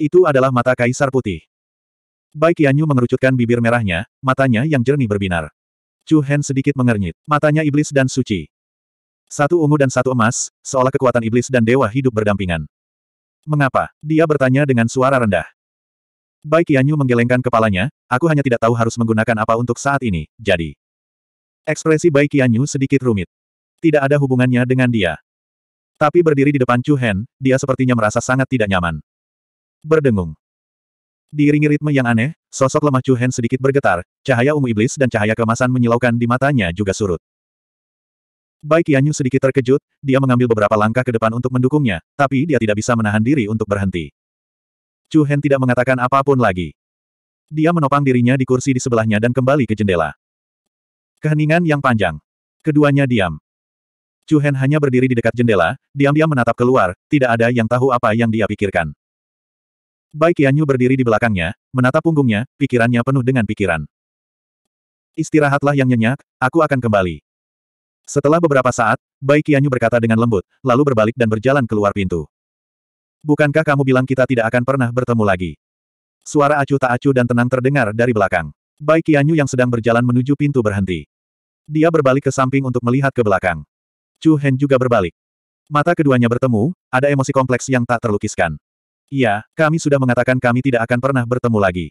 Itu adalah mata kaisar putih. Bai Qianyu mengerucutkan bibir merahnya, matanya yang jernih berbinar. Chu Hen sedikit mengernyit, matanya iblis dan suci. Satu ungu dan satu emas, seolah kekuatan iblis dan dewa hidup berdampingan. Mengapa? Dia bertanya dengan suara rendah. Bai Qianyu menggelengkan kepalanya, aku hanya tidak tahu harus menggunakan apa untuk saat ini, jadi. Ekspresi Bai Qianyu sedikit rumit. Tidak ada hubungannya dengan dia. Tapi berdiri di depan Chu Hen, dia sepertinya merasa sangat tidak nyaman berdengung. Diiringi ritme yang aneh, sosok lemah Chu Hen sedikit bergetar, cahaya ungu iblis dan cahaya kemasan menyilaukan di matanya juga surut. Bai Qianyu sedikit terkejut, dia mengambil beberapa langkah ke depan untuk mendukungnya, tapi dia tidak bisa menahan diri untuk berhenti. Chu Hen tidak mengatakan apapun lagi. Dia menopang dirinya di kursi di sebelahnya dan kembali ke jendela. Keheningan yang panjang. Keduanya diam. Chu Hen hanya berdiri di dekat jendela, diam-diam menatap keluar, tidak ada yang tahu apa yang dia pikirkan. Bai Qianyu berdiri di belakangnya, menatap punggungnya, pikirannya penuh dengan pikiran. Istirahatlah yang nyenyak, aku akan kembali. Setelah beberapa saat, Bai Qianyu berkata dengan lembut, lalu berbalik dan berjalan keluar pintu. Bukankah kamu bilang kita tidak akan pernah bertemu lagi? Suara acuh tak acuh dan tenang terdengar dari belakang. Bai Qianyu yang sedang berjalan menuju pintu berhenti. Dia berbalik ke samping untuk melihat ke belakang. Chu Hen juga berbalik. Mata keduanya bertemu, ada emosi kompleks yang tak terlukiskan. Iya, kami sudah mengatakan kami tidak akan pernah bertemu lagi.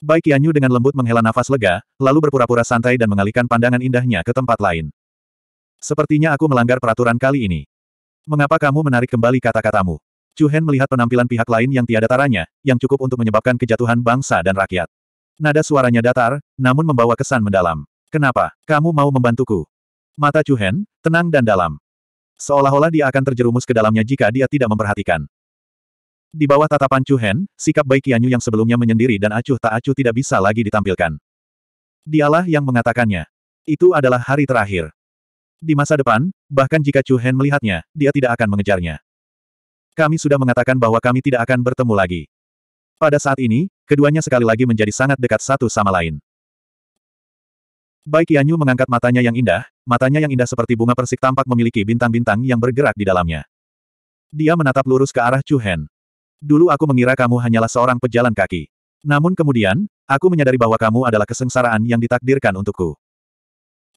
Bai Qianyu dengan lembut menghela nafas lega, lalu berpura-pura santai dan mengalihkan pandangan indahnya ke tempat lain. Sepertinya aku melanggar peraturan kali ini. Mengapa kamu menarik kembali kata-katamu? Chu Hen melihat penampilan pihak lain yang tiada taranya, yang cukup untuk menyebabkan kejatuhan bangsa dan rakyat. Nada suaranya datar, namun membawa kesan mendalam. Kenapa? Kamu mau membantuku? Mata Chu Hen, tenang dan dalam. Seolah-olah dia akan terjerumus ke dalamnya jika dia tidak memperhatikan. Di bawah tatapan Chu Hen, sikap baik Qianyu yang sebelumnya menyendiri dan acuh tak acuh tidak bisa lagi ditampilkan. Dialah yang mengatakannya. Itu adalah hari terakhir. Di masa depan, bahkan jika Chu Hen melihatnya, dia tidak akan mengejarnya. Kami sudah mengatakan bahwa kami tidak akan bertemu lagi. Pada saat ini, keduanya sekali lagi menjadi sangat dekat satu sama lain. Bai Qianyu mengangkat matanya yang indah, matanya yang indah seperti bunga persik tampak memiliki bintang-bintang yang bergerak di dalamnya. Dia menatap lurus ke arah Chu Hen. Dulu aku mengira kamu hanyalah seorang pejalan kaki. Namun kemudian, aku menyadari bahwa kamu adalah kesengsaraan yang ditakdirkan untukku.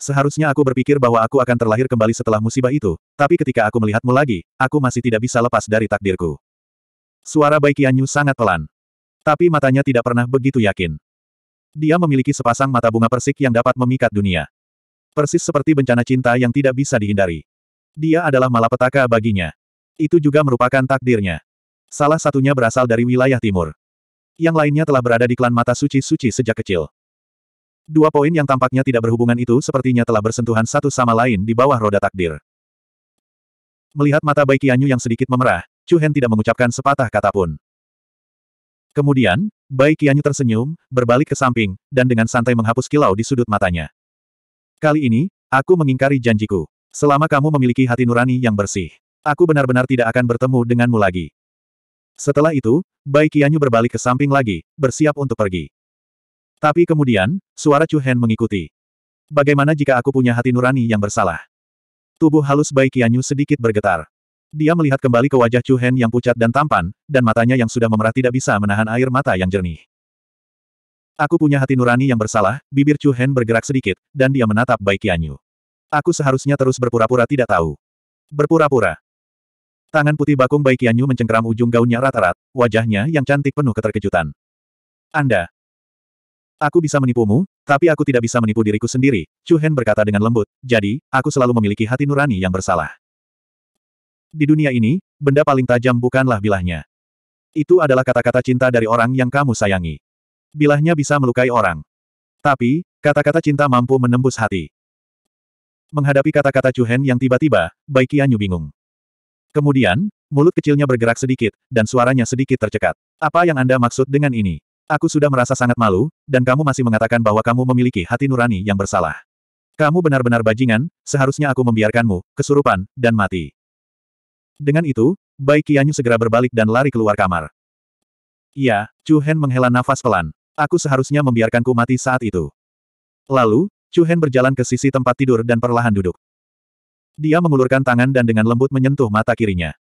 Seharusnya aku berpikir bahwa aku akan terlahir kembali setelah musibah itu, tapi ketika aku melihatmu lagi, aku masih tidak bisa lepas dari takdirku. Suara Baikianyu sangat pelan. Tapi matanya tidak pernah begitu yakin. Dia memiliki sepasang mata bunga persik yang dapat memikat dunia. Persis seperti bencana cinta yang tidak bisa dihindari. Dia adalah malapetaka baginya. Itu juga merupakan takdirnya. Salah satunya berasal dari wilayah timur. Yang lainnya telah berada di klan mata suci-suci sejak kecil. Dua poin yang tampaknya tidak berhubungan itu sepertinya telah bersentuhan satu sama lain di bawah roda takdir. Melihat mata Bai Qianyu yang sedikit memerah, Chu Hen tidak mengucapkan sepatah kata pun. Kemudian, Bai Qianyu tersenyum, berbalik ke samping, dan dengan santai menghapus kilau di sudut matanya. Kali ini, aku mengingkari janjiku. Selama kamu memiliki hati nurani yang bersih, aku benar-benar tidak akan bertemu denganmu lagi. Setelah itu, Bai Qianyu berbalik ke samping lagi, bersiap untuk pergi. Tapi kemudian, suara Chu Hen mengikuti. Bagaimana jika aku punya hati nurani yang bersalah? Tubuh halus Bai Qianyu sedikit bergetar. Dia melihat kembali ke wajah Chu Hen yang pucat dan tampan, dan matanya yang sudah memerah tidak bisa menahan air mata yang jernih. Aku punya hati nurani yang bersalah, bibir Chu Hen bergerak sedikit, dan dia menatap Bai Qianyu. Aku seharusnya terus berpura-pura tidak tahu. Berpura-pura. Tangan putih bakung Bai Qianyu mencengkeram ujung gaunnya rata-rat, wajahnya yang cantik penuh keterkejutan. Anda. Aku bisa menipumu, tapi aku tidak bisa menipu diriku sendiri, Chu Hen berkata dengan lembut, jadi, aku selalu memiliki hati nurani yang bersalah. Di dunia ini, benda paling tajam bukanlah bilahnya. Itu adalah kata-kata cinta dari orang yang kamu sayangi. Bilahnya bisa melukai orang. Tapi, kata-kata cinta mampu menembus hati. Menghadapi kata-kata Chu Hen yang tiba-tiba, Bai Qianyu bingung. Kemudian, mulut kecilnya bergerak sedikit, dan suaranya sedikit tercekat. Apa yang Anda maksud dengan ini? Aku sudah merasa sangat malu, dan kamu masih mengatakan bahwa kamu memiliki hati nurani yang bersalah. Kamu benar-benar bajingan, seharusnya aku membiarkanmu, kesurupan, dan mati. Dengan itu, Bai Qianyu segera berbalik dan lari keluar kamar. Ya, Chu Hen menghela nafas pelan. Aku seharusnya membiarkanku mati saat itu. Lalu, Chu Hen berjalan ke sisi tempat tidur dan perlahan duduk. Dia mengulurkan tangan dan dengan lembut menyentuh mata kirinya.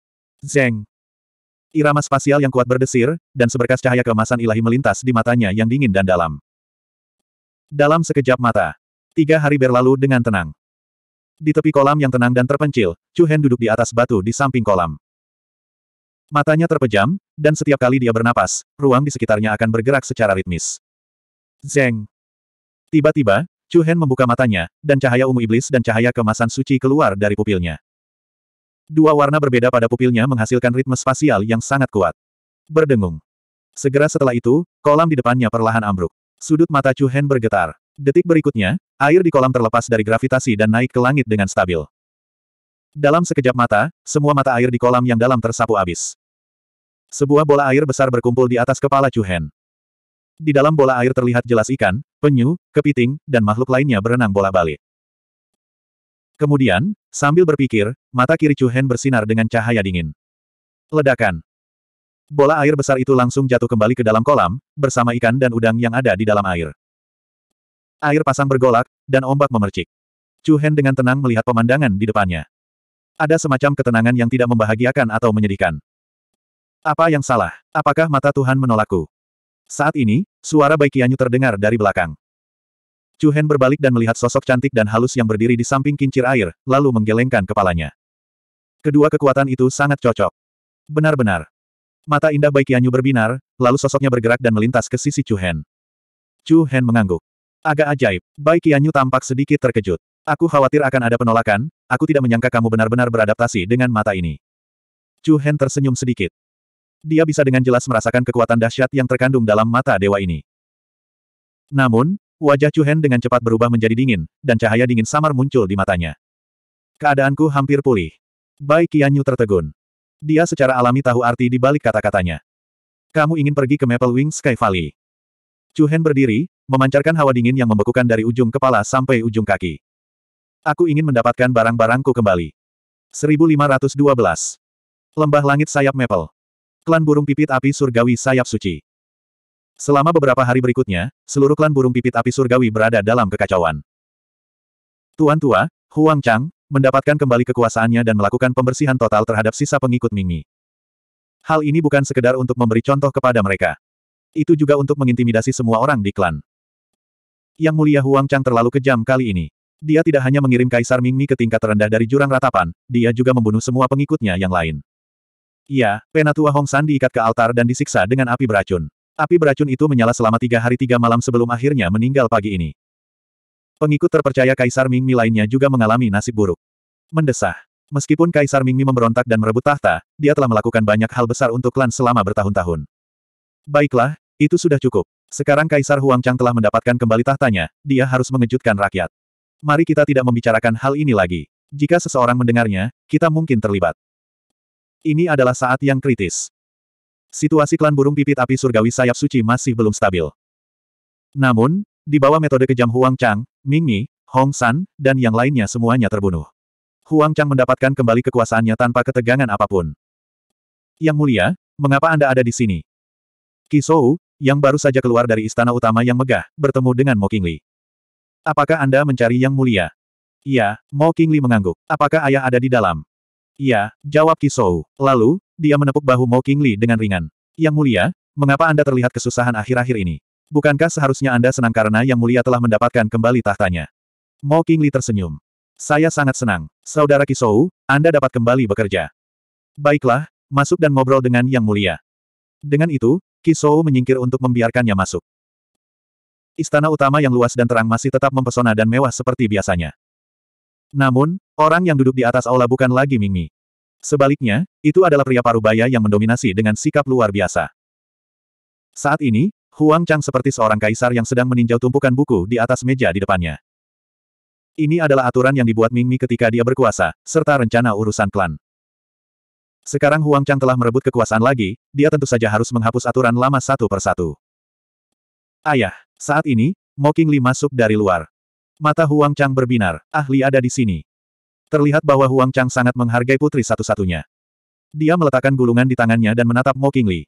Zeng! Irama spasial yang kuat berdesir, dan seberkas cahaya keemasan ilahi melintas di matanya yang dingin dan dalam. Dalam sekejap mata. Tiga hari berlalu dengan tenang. Di tepi kolam yang tenang dan terpencil, Chu Hen duduk di atas batu di samping kolam. Matanya terpejam, dan setiap kali dia bernapas, ruang di sekitarnya akan bergerak secara ritmis. Zeng! Tiba-tiba, Chu Hen membuka matanya, dan cahaya ungu iblis dan cahaya kemasan suci keluar dari pupilnya. Dua warna berbeda pada pupilnya menghasilkan ritme spasial yang sangat kuat. Berdengung. Segera setelah itu, kolam di depannya perlahan ambruk. Sudut mata Chu Hen bergetar. Detik berikutnya, air di kolam terlepas dari gravitasi dan naik ke langit dengan stabil. Dalam sekejap mata, semua mata air di kolam yang dalam tersapu habis. Sebuah bola air besar berkumpul di atas kepala Chu Hen. Di dalam bola air terlihat jelas ikan, penyu, kepiting, dan makhluk lainnya berenang bola-balik. Kemudian, sambil berpikir, mata kiri Chu Hen bersinar dengan cahaya dingin. Ledakan. Bola air besar itu langsung jatuh kembali ke dalam kolam, bersama ikan dan udang yang ada di dalam air. Air pasang bergolak, dan ombak memercik. Chu Hen dengan tenang melihat pemandangan di depannya. Ada semacam ketenangan yang tidak membahagiakan atau menyedihkan. Apa yang salah? Apakah mata Tuhan menolakku? Saat ini, suara Bai Qianyu terdengar dari belakang. Chu Hen berbalik dan melihat sosok cantik dan halus yang berdiri di samping kincir air, lalu menggelengkan kepalanya. Kedua kekuatan itu sangat cocok. Benar-benar. Mata indah Bai Qianyu berbinar, lalu sosoknya bergerak dan melintas ke sisi Chu Hen. Chu Hen mengangguk. Agak ajaib, Bai Qianyu tampak sedikit terkejut. Aku khawatir akan ada penolakan, aku tidak menyangka kamu benar-benar beradaptasi dengan mata ini. Chu Hen tersenyum sedikit. Dia bisa dengan jelas merasakan kekuatan dahsyat yang terkandung dalam mata dewa ini. Namun, wajah Hen dengan cepat berubah menjadi dingin, dan cahaya dingin samar muncul di matanya. Keadaanku hampir pulih. Baik, Kianyu tertegun. Dia secara alami tahu arti di balik kata-katanya. Kamu ingin pergi ke Maple Wing Sky Valley. Hen berdiri, memancarkan hawa dingin yang membekukan dari ujung kepala sampai ujung kaki. Aku ingin mendapatkan barang-barangku kembali. 1512. Lembah langit sayap Maple. Klan burung pipit api surgawi sayap suci. Selama beberapa hari berikutnya, seluruh klan burung pipit api surgawi berada dalam kekacauan. Tuan tua, Huang Chang, mendapatkan kembali kekuasaannya dan melakukan pembersihan total terhadap sisa pengikut Mingmi. Hal ini bukan sekedar untuk memberi contoh kepada mereka. Itu juga untuk mengintimidasi semua orang di klan. Yang mulia Huang Chang terlalu kejam kali ini. Dia tidak hanya mengirim Kaisar Mingmi ke tingkat terendah dari jurang ratapan, dia juga membunuh semua pengikutnya yang lain. Iya, penatua Hong San diikat ke altar dan disiksa dengan api beracun. Api beracun itu menyala selama tiga hari tiga malam sebelum akhirnya meninggal pagi ini. Pengikut terpercaya Kaisar Mingmi lainnya juga mengalami nasib buruk. Mendesah. Meskipun Kaisar Mingmi memberontak dan merebut tahta, dia telah melakukan banyak hal besar untuk klan selama bertahun-tahun. Baiklah, itu sudah cukup. Sekarang Kaisar Huang Chang telah mendapatkan kembali tahtanya, dia harus mengejutkan rakyat. Mari kita tidak membicarakan hal ini lagi. Jika seseorang mendengarnya, kita mungkin terlibat. Ini adalah saat yang kritis. Situasi klan burung pipit api surgawi sayap suci masih belum stabil. Namun, di bawah metode kejam Huang Chang, Ming Mi, Hong San, dan yang lainnya semuanya terbunuh. Huang Chang mendapatkan kembali kekuasaannya tanpa ketegangan apapun. Yang mulia, mengapa Anda ada di sini? Kisou, yang baru saja keluar dari istana utama yang megah, bertemu dengan Mo Qingli. Apakah Anda mencari yang mulia? Iya, Mo Qingli mengangguk. Apakah ayah ada di dalam? Iya, jawab Kisou. Lalu, dia menepuk bahu Mo Kingli dengan ringan. Yang mulia, mengapa Anda terlihat kesusahan akhir-akhir ini? Bukankah seharusnya Anda senang karena Yang Mulia telah mendapatkan kembali tahtanya? Mo Kingli tersenyum. Saya sangat senang. Saudara Kisou, Anda dapat kembali bekerja. Baiklah, masuk dan ngobrol dengan Yang Mulia. Dengan itu, Kisou menyingkir untuk membiarkannya masuk. Istana utama yang luas dan terang masih tetap mempesona dan mewah seperti biasanya. Namun, orang yang duduk di atas aula bukan lagi Mingmi. Sebaliknya, itu adalah pria parubaya yang mendominasi dengan sikap luar biasa. Saat ini, Huang Chang seperti seorang kaisar yang sedang meninjau tumpukan buku di atas meja di depannya. Ini adalah aturan yang dibuat Mingmi ketika dia berkuasa, serta rencana urusan klan. Sekarang Huang Chang telah merebut kekuasaan lagi, dia tentu saja harus menghapus aturan lama satu persatu. Ayah, saat ini, Mo Qingli masuk dari luar. Mata Huang Chang berbinar, ahli ada di sini. Terlihat bahwa Huang Chang sangat menghargai putri satu-satunya. Dia meletakkan gulungan di tangannya dan menatap Mo Qingli.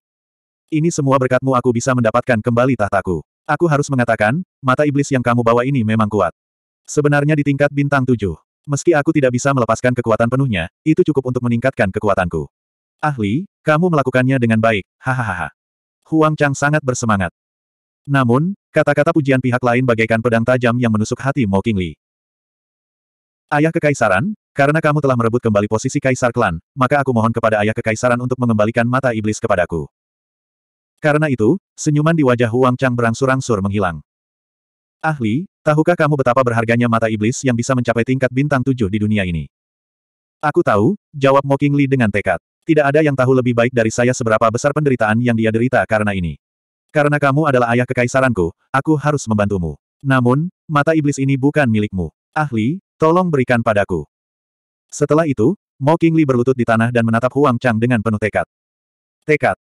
Ini semua berkatmu aku bisa mendapatkan kembali tahtaku. Aku harus mengatakan, mata iblis yang kamu bawa ini memang kuat. Sebenarnya di tingkat bintang tujuh. Meski aku tidak bisa melepaskan kekuatan penuhnya, itu cukup untuk meningkatkan kekuatanku. Ahli, kamu melakukannya dengan baik, hahaha. Huang Chang sangat bersemangat. Namun, Kata-kata pujian pihak lain bagaikan pedang tajam yang menusuk hati Mo Qingli. Ayah Kekaisaran, karena kamu telah merebut kembali posisi Kaisar Klan, maka aku mohon kepada Ayah Kekaisaran untuk mengembalikan mata iblis kepadaku. Karena itu, senyuman di wajah Huang Chang berangsur-angsur menghilang. Ahli, tahukah kamu betapa berharganya mata iblis yang bisa mencapai tingkat bintang tujuh di dunia ini? Aku tahu, jawab Mo Qingli dengan tekad. Tidak ada yang tahu lebih baik dari saya seberapa besar penderitaan yang dia derita karena ini. Karena kamu adalah ayah kekaisaranku, aku harus membantumu. Namun, mata iblis ini bukan milikmu. Ahli, tolong berikan padaku. Setelah itu, Mo Kingli berlutut di tanah dan menatap Huang Chang dengan penuh tekad. Tekad.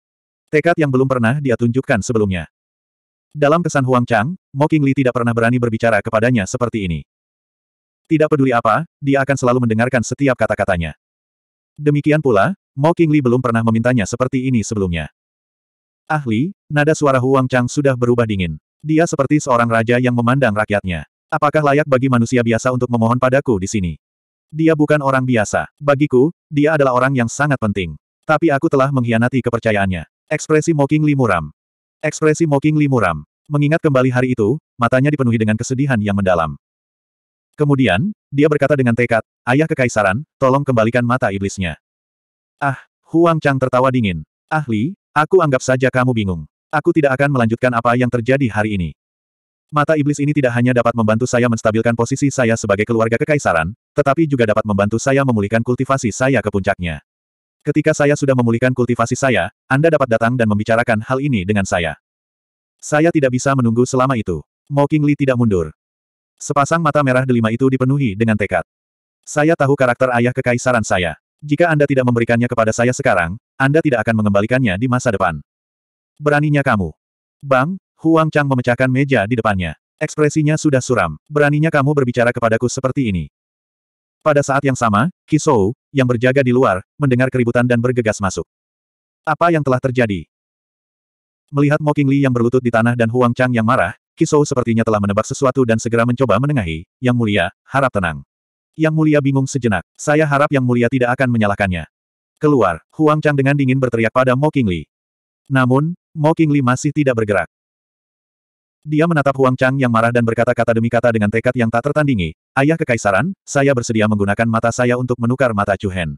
Tekad yang belum pernah dia tunjukkan sebelumnya. Dalam kesan Huang Chang, Mo Kingli tidak pernah berani berbicara kepadanya seperti ini. Tidak peduli apa, dia akan selalu mendengarkan setiap kata-katanya. Demikian pula, Mo Kingli belum pernah memintanya seperti ini sebelumnya. Ahli, nada suara Huang Chang sudah berubah dingin. Dia seperti seorang raja yang memandang rakyatnya. Apakah layak bagi manusia biasa untuk memohon padaku di sini? Dia bukan orang biasa. Bagiku, dia adalah orang yang sangat penting. Tapi aku telah mengkhianati kepercayaannya. Ekspresi Moking Li muram. Ekspresi Moking Li muram. Mengingat kembali hari itu, matanya dipenuhi dengan kesedihan yang mendalam. Kemudian, dia berkata dengan tekad, Ayah Kekaisaran, tolong kembalikan mata iblisnya. Ah, Huang Chang tertawa dingin. Ahli, Aku anggap saja kamu bingung. Aku tidak akan melanjutkan apa yang terjadi hari ini. Mata iblis ini tidak hanya dapat membantu saya menstabilkan posisi saya sebagai keluarga kekaisaran, tetapi juga dapat membantu saya memulihkan kultivasi saya ke puncaknya. Ketika saya sudah memulihkan kultivasi saya, Anda dapat datang dan membicarakan hal ini dengan saya. Saya tidak bisa menunggu selama itu. Mo Lee tidak mundur. Sepasang mata merah delima itu dipenuhi dengan tekad. Saya tahu karakter ayah kekaisaran saya. Jika Anda tidak memberikannya kepada saya sekarang, Anda tidak akan mengembalikannya di masa depan. Beraninya kamu. Bang, Huang Chang memecahkan meja di depannya. Ekspresinya sudah suram. Beraninya kamu berbicara kepadaku seperti ini. Pada saat yang sama, Kisou, yang berjaga di luar, mendengar keributan dan bergegas masuk. Apa yang telah terjadi? Melihat Mo Qingli yang berlutut di tanah dan Huang Chang yang marah, Kisou sepertinya telah menebak sesuatu dan segera mencoba menengahi, Yang Mulia, harap tenang. Yang Mulia bingung sejenak. Saya harap Yang Mulia tidak akan menyalahkannya. Keluar, Huang Chang dengan dingin berteriak pada Mo Qingli. Namun, Mo Qingli masih tidak bergerak. Dia menatap Huang Chang yang marah dan berkata-kata demi kata dengan tekad yang tak tertandingi. Ayah Kekaisaran, saya bersedia menggunakan mata saya untuk menukar mata Chu Hen.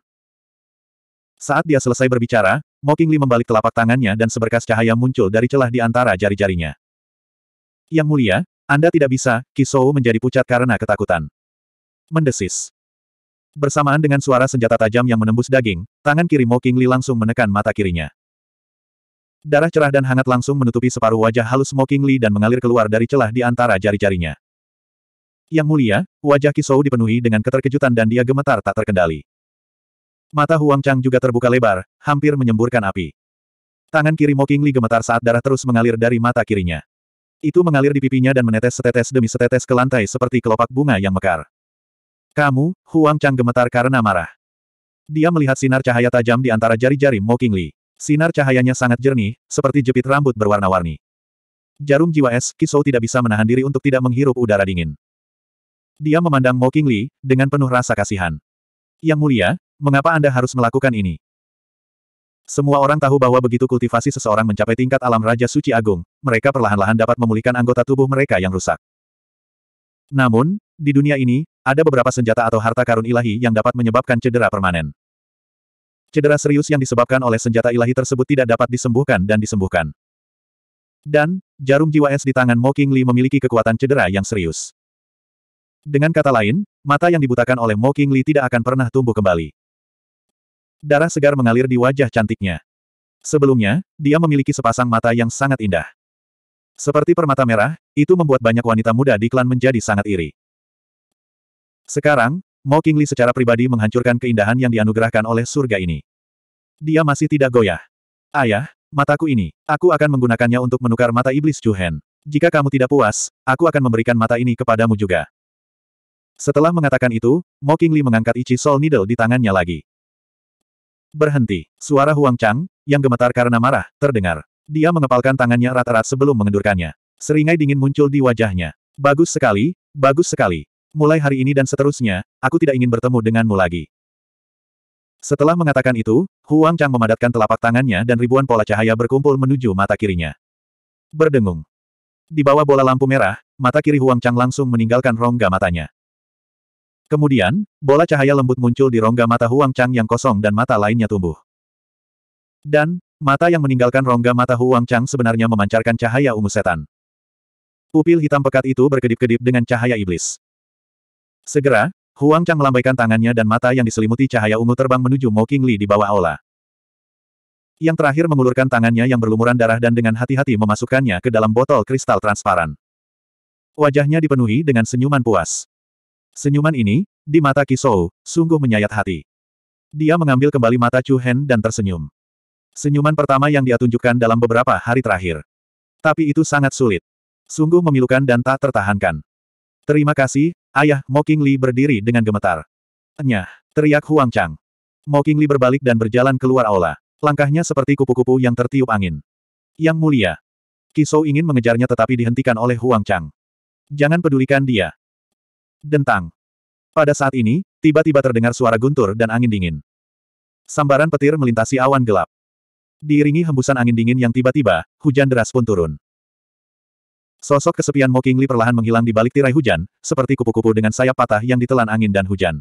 Saat dia selesai berbicara, Mo Qingli membalik telapak tangannya dan seberkas cahaya muncul dari celah di antara jari-jarinya. Yang mulia, Anda tidak bisa, Kisou menjadi pucat karena ketakutan mendesis. Bersamaan dengan suara senjata tajam yang menembus daging, tangan kiri Mo Li langsung menekan mata kirinya. Darah cerah dan hangat langsung menutupi separuh wajah halus Mo Li dan mengalir keluar dari celah di antara jari-jarinya. Yang mulia, wajah Kisou dipenuhi dengan keterkejutan dan dia gemetar tak terkendali. Mata Huang Chang juga terbuka lebar, hampir menyemburkan api. Tangan kiri Mo Li gemetar saat darah terus mengalir dari mata kirinya. Itu mengalir di pipinya dan menetes setetes demi setetes ke lantai seperti kelopak bunga yang mekar. Kamu, Huang Chang gemetar karena marah. Dia melihat sinar cahaya tajam di antara jari-jari Mo Qingli. Sinar cahayanya sangat jernih, seperti jepit rambut berwarna-warni. Jarum jiwa es, Kisou tidak bisa menahan diri untuk tidak menghirup udara dingin. Dia memandang Mo Qingli, dengan penuh rasa kasihan. Yang mulia, mengapa Anda harus melakukan ini? Semua orang tahu bahwa begitu kultivasi seseorang mencapai tingkat alam Raja Suci Agung, mereka perlahan-lahan dapat memulihkan anggota tubuh mereka yang rusak. Namun, di dunia ini, ada beberapa senjata atau harta karun ilahi yang dapat menyebabkan cedera permanen. Cedera serius yang disebabkan oleh senjata ilahi tersebut tidak dapat disembuhkan dan disembuhkan. Dan, jarum jiwa es di tangan Mo King Li memiliki kekuatan cedera yang serius. Dengan kata lain, mata yang dibutakan oleh Mo King Li tidak akan pernah tumbuh kembali. Darah segar mengalir di wajah cantiknya. Sebelumnya, dia memiliki sepasang mata yang sangat indah. Seperti permata merah, itu membuat banyak wanita muda di klan menjadi sangat iri. Sekarang, Mo Qingli secara pribadi menghancurkan keindahan yang dianugerahkan oleh surga ini. Dia masih tidak goyah. Ayah, mataku ini, aku akan menggunakannya untuk menukar mata iblis Juhen. Jika kamu tidak puas, aku akan memberikan mata ini kepadamu juga. Setelah mengatakan itu, Mo Qingli mengangkat Ichi Soul Needle di tangannya lagi. Berhenti. Suara Huang Chang, yang gemetar karena marah, terdengar. Dia mengepalkan tangannya rata-rata sebelum mengendurkannya. Seringai dingin muncul di wajahnya. Bagus sekali, bagus sekali. Mulai hari ini dan seterusnya, aku tidak ingin bertemu denganmu lagi. Setelah mengatakan itu, Huang Chang memadatkan telapak tangannya dan ribuan pola cahaya berkumpul menuju mata kirinya. Berdengung. Di bawah bola lampu merah, mata kiri Huang Chang langsung meninggalkan rongga matanya. Kemudian, bola cahaya lembut muncul di rongga mata Huang Chang yang kosong dan mata lainnya tumbuh. Dan, mata yang meninggalkan rongga mata Huang Chang sebenarnya memancarkan cahaya ungu setan. Pupil hitam pekat itu berkedip-kedip dengan cahaya iblis. Segera, Huang Chang melambaikan tangannya dan mata yang diselimuti cahaya ungu terbang menuju Mo King Li di bawah aula. Yang terakhir mengulurkan tangannya yang berlumuran darah dan dengan hati-hati memasukkannya ke dalam botol kristal transparan. Wajahnya dipenuhi dengan senyuman puas. Senyuman ini, di mata Kisou, sungguh menyayat hati. Dia mengambil kembali mata Chu Hen dan tersenyum. Senyuman pertama yang dia tunjukkan dalam beberapa hari terakhir. Tapi itu sangat sulit. Sungguh memilukan dan tak tertahankan. Terima kasih, Ayah, Mo Li berdiri dengan gemetar. Nyah, teriak Huang Chang. Mo Li berbalik dan berjalan keluar aula. Langkahnya seperti kupu-kupu yang tertiup angin. Yang mulia. Kiso ingin mengejarnya tetapi dihentikan oleh Huang Chang. Jangan pedulikan dia. Dentang. Pada saat ini, tiba-tiba terdengar suara guntur dan angin dingin. Sambaran petir melintasi awan gelap. Diiringi hembusan angin dingin yang tiba-tiba, hujan deras pun turun. Sosok kesepian Mo perlahan menghilang di balik tirai hujan, seperti kupu-kupu dengan sayap patah yang ditelan angin dan hujan.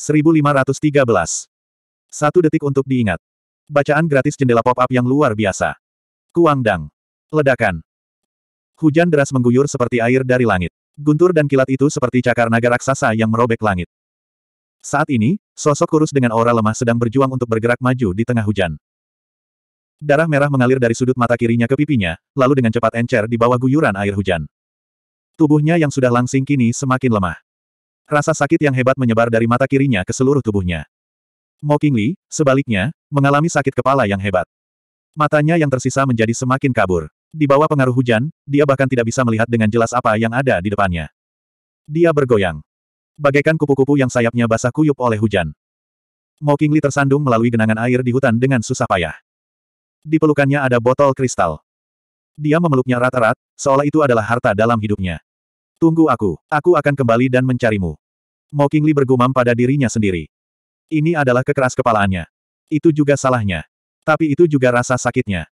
1513. Satu detik untuk diingat. Bacaan gratis jendela pop-up yang luar biasa. Kuangdang. Ledakan. Hujan deras mengguyur seperti air dari langit. Guntur dan kilat itu seperti cakar naga raksasa yang merobek langit. Saat ini, sosok kurus dengan aura lemah sedang berjuang untuk bergerak maju di tengah hujan. Darah merah mengalir dari sudut mata kirinya ke pipinya, lalu dengan cepat encer di bawah guyuran air hujan. Tubuhnya yang sudah langsing kini semakin lemah. Rasa sakit yang hebat menyebar dari mata kirinya ke seluruh tubuhnya. Mo Qingli, sebaliknya, mengalami sakit kepala yang hebat. Matanya yang tersisa menjadi semakin kabur. Di bawah pengaruh hujan, dia bahkan tidak bisa melihat dengan jelas apa yang ada di depannya. Dia bergoyang. Bagaikan kupu-kupu yang sayapnya basah kuyup oleh hujan. Mo Qingli tersandung melalui genangan air di hutan dengan susah payah. Di pelukannya ada botol kristal. Dia memeluknya rata-rat, seolah itu adalah harta dalam hidupnya. Tunggu aku, aku akan kembali dan mencarimu. Mo Qingli bergumam pada dirinya sendiri. Ini adalah kekeras kepalaannya. Itu juga salahnya. Tapi itu juga rasa sakitnya.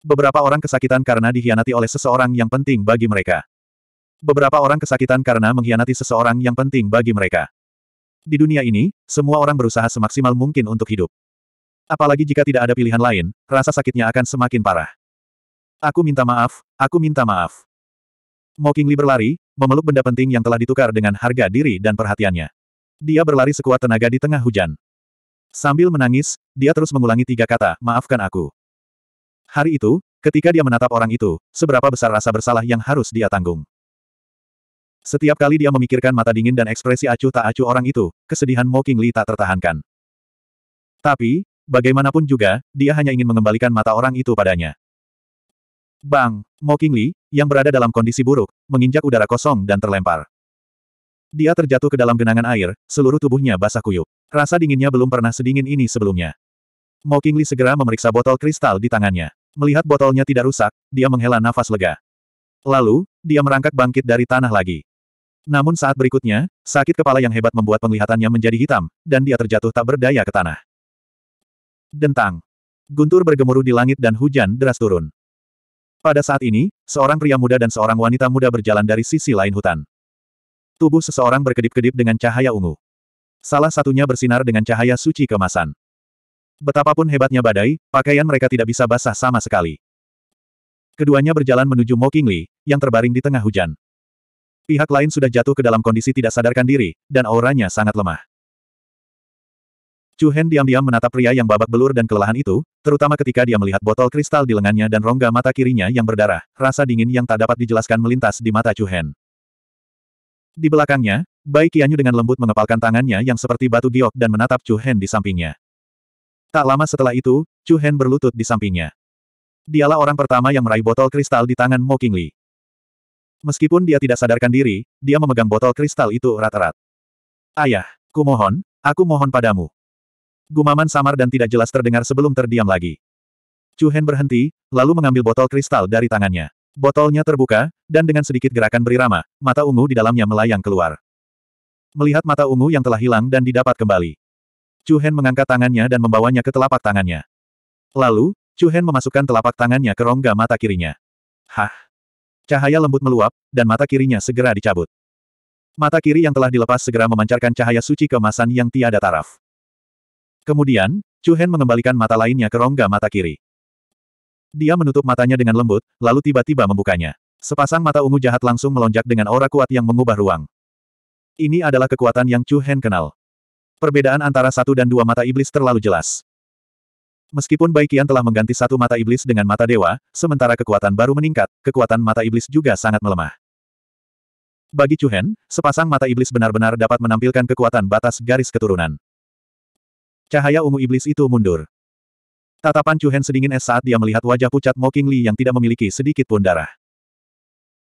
Beberapa orang kesakitan karena dihianati oleh seseorang yang penting bagi mereka. Beberapa orang kesakitan karena mengkhianati seseorang yang penting bagi mereka. Di dunia ini, semua orang berusaha semaksimal mungkin untuk hidup. Apalagi jika tidak ada pilihan lain, rasa sakitnya akan semakin parah. Aku minta maaf, aku minta maaf. Mo berlari, memeluk benda penting yang telah ditukar dengan harga diri dan perhatiannya. Dia berlari sekuat tenaga di tengah hujan. Sambil menangis, dia terus mengulangi tiga kata, maafkan aku. Hari itu, ketika dia menatap orang itu, seberapa besar rasa bersalah yang harus dia tanggung. Setiap kali dia memikirkan mata dingin dan ekspresi acuh tak acuh orang itu, kesedihan Mo tak tertahankan. Tapi, Bagaimanapun juga, dia hanya ingin mengembalikan mata orang itu padanya. Bang! Mo Qingli, yang berada dalam kondisi buruk, menginjak udara kosong dan terlempar. Dia terjatuh ke dalam genangan air, seluruh tubuhnya basah kuyup. Rasa dinginnya belum pernah sedingin ini sebelumnya. Mo Qingli segera memeriksa botol kristal di tangannya. Melihat botolnya tidak rusak, dia menghela nafas lega. Lalu, dia merangkak bangkit dari tanah lagi. Namun saat berikutnya, sakit kepala yang hebat membuat penglihatannya menjadi hitam, dan dia terjatuh tak berdaya ke tanah. Dentang. Guntur bergemuruh di langit dan hujan deras turun. Pada saat ini, seorang pria muda dan seorang wanita muda berjalan dari sisi lain hutan. Tubuh seseorang berkedip-kedip dengan cahaya ungu. Salah satunya bersinar dengan cahaya suci kemasan. Betapapun hebatnya badai, pakaian mereka tidak bisa basah sama sekali. Keduanya berjalan menuju Mo Kingli, yang terbaring di tengah hujan. Pihak lain sudah jatuh ke dalam kondisi tidak sadarkan diri, dan auranya sangat lemah. Chu Hen diam-diam menatap pria yang babak belur dan kelelahan itu, terutama ketika dia melihat botol kristal di lengannya dan rongga mata kirinya yang berdarah, rasa dingin yang tak dapat dijelaskan melintas di mata Chu Hen. Di belakangnya, Bai Qianyu dengan lembut mengepalkan tangannya yang seperti batu giok dan menatap Chu Hen di sampingnya. Tak lama setelah itu, Chu Hen berlutut di sampingnya. Dialah orang pertama yang meraih botol kristal di tangan Mo Qingli. Meskipun dia tidak sadarkan diri, dia memegang botol kristal itu erat-erat. Ayah, kumohon, aku mohon padamu. Gumaman samar dan tidak jelas terdengar sebelum terdiam lagi. Chu Hen berhenti, lalu mengambil botol kristal dari tangannya. Botolnya terbuka, dan dengan sedikit gerakan berirama, mata ungu di dalamnya melayang keluar. Melihat mata ungu yang telah hilang dan didapat kembali. Chu Hen mengangkat tangannya dan membawanya ke telapak tangannya. Lalu, Chu Hen memasukkan telapak tangannya ke rongga mata kirinya. Hah! Cahaya lembut meluap, dan mata kirinya segera dicabut. Mata kiri yang telah dilepas segera memancarkan cahaya suci kemasan yang tiada taraf. Kemudian, Chu Hen mengembalikan mata lainnya ke rongga mata kiri. Dia menutup matanya dengan lembut, lalu tiba-tiba membukanya. Sepasang mata ungu jahat langsung melonjak dengan aura kuat yang mengubah ruang. Ini adalah kekuatan yang Chu Hen kenal. Perbedaan antara satu dan dua mata iblis terlalu jelas. Meskipun Baikian telah mengganti satu mata iblis dengan mata dewa, sementara kekuatan baru meningkat, kekuatan mata iblis juga sangat melemah. Bagi Chu Hen, sepasang mata iblis benar-benar dapat menampilkan kekuatan batas garis keturunan. Cahaya ungu iblis itu mundur. Tatapan Chuhen sedingin es saat dia melihat wajah pucat Mo Li yang tidak memiliki sedikit pun darah.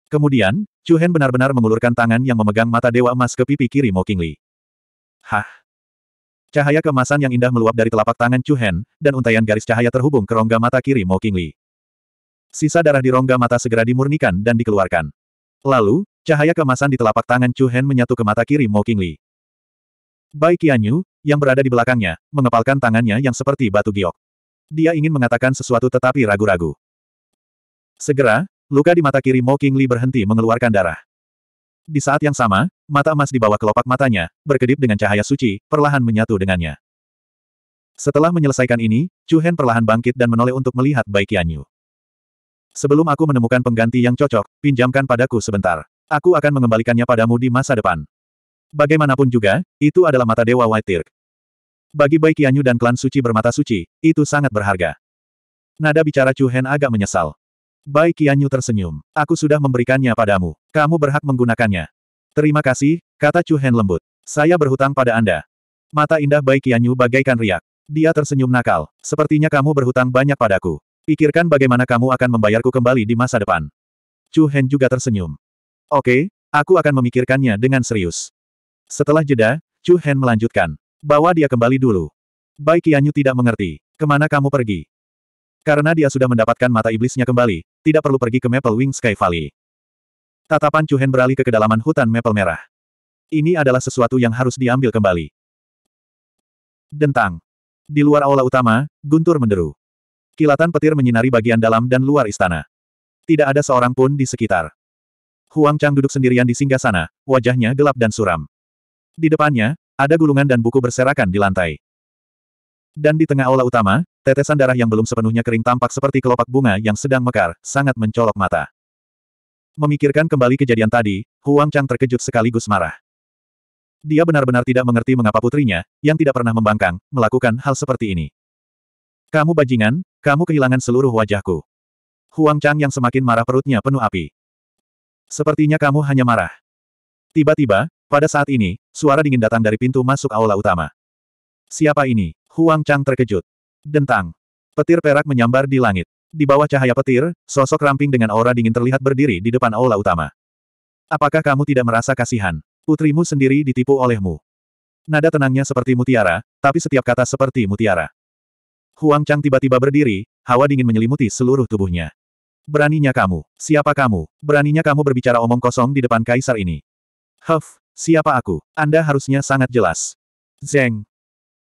Kemudian, Chuhen benar-benar mengulurkan tangan yang memegang mata dewa emas ke pipi kiri Mo Li. Hah? Cahaya kemasan yang indah meluap dari telapak tangan Chuhen, dan untayan garis cahaya terhubung ke rongga mata kiri Mo Li. Sisa darah di rongga mata segera dimurnikan dan dikeluarkan. Lalu, cahaya kemasan di telapak tangan Chuhen menyatu ke mata kiri Mo Li. Bai Qianyu, yang berada di belakangnya, mengepalkan tangannya yang seperti batu giok. Dia ingin mengatakan sesuatu tetapi ragu-ragu. Segera, luka di mata kiri Mo Li berhenti mengeluarkan darah. Di saat yang sama, mata emas di bawah kelopak matanya, berkedip dengan cahaya suci, perlahan menyatu dengannya. Setelah menyelesaikan ini, Chu Hen perlahan bangkit dan menoleh untuk melihat Bai Qianyu. Sebelum aku menemukan pengganti yang cocok, pinjamkan padaku sebentar. Aku akan mengembalikannya padamu di masa depan. Bagaimanapun juga, itu adalah mata Dewa White Tirk. Bagi Bai Qianyu dan klan suci bermata suci, itu sangat berharga. Nada bicara Chu Hen agak menyesal. Bai Qianyu tersenyum. Aku sudah memberikannya padamu. Kamu berhak menggunakannya. Terima kasih, kata Chu Hen lembut. Saya berhutang pada Anda. Mata indah Bai Qianyu bagaikan riak. Dia tersenyum nakal. Sepertinya kamu berhutang banyak padaku. Pikirkan bagaimana kamu akan membayarku kembali di masa depan. Chu Hen juga tersenyum. Oke, aku akan memikirkannya dengan serius. Setelah jeda, Chu Hen melanjutkan. Bawa dia kembali dulu. Bai Qianyu tidak mengerti. Kemana kamu pergi? Karena dia sudah mendapatkan mata iblisnya kembali, tidak perlu pergi ke Maple Wing Sky Valley. Tatapan Chu Hen beralih ke kedalaman hutan Maple Merah. Ini adalah sesuatu yang harus diambil kembali. Dentang. Di luar aula utama, guntur menderu. Kilatan petir menyinari bagian dalam dan luar istana. Tidak ada seorang pun di sekitar. Huang Chang duduk sendirian di singgah sana, wajahnya gelap dan suram. Di depannya, ada gulungan dan buku berserakan di lantai. Dan di tengah aula utama, tetesan darah yang belum sepenuhnya kering tampak seperti kelopak bunga yang sedang mekar, sangat mencolok mata. Memikirkan kembali kejadian tadi, Huang Chang terkejut sekaligus marah. Dia benar-benar tidak mengerti mengapa putrinya, yang tidak pernah membangkang, melakukan hal seperti ini. Kamu bajingan, kamu kehilangan seluruh wajahku. Huang Chang yang semakin marah perutnya penuh api. Sepertinya kamu hanya marah. Tiba-tiba, pada saat ini, suara dingin datang dari pintu masuk aula utama. Siapa ini? Huang Chang terkejut. Dentang. Petir perak menyambar di langit. Di bawah cahaya petir, sosok ramping dengan aura dingin terlihat berdiri di depan aula utama. Apakah kamu tidak merasa kasihan? Putrimu sendiri ditipu olehmu. Nada tenangnya seperti mutiara, tapi setiap kata seperti mutiara. Huang Chang tiba-tiba berdiri, hawa dingin menyelimuti seluruh tubuhnya. Beraninya kamu, siapa kamu, beraninya kamu berbicara omong kosong di depan kaisar ini. Huff, Siapa aku? Anda harusnya sangat jelas. Zeng.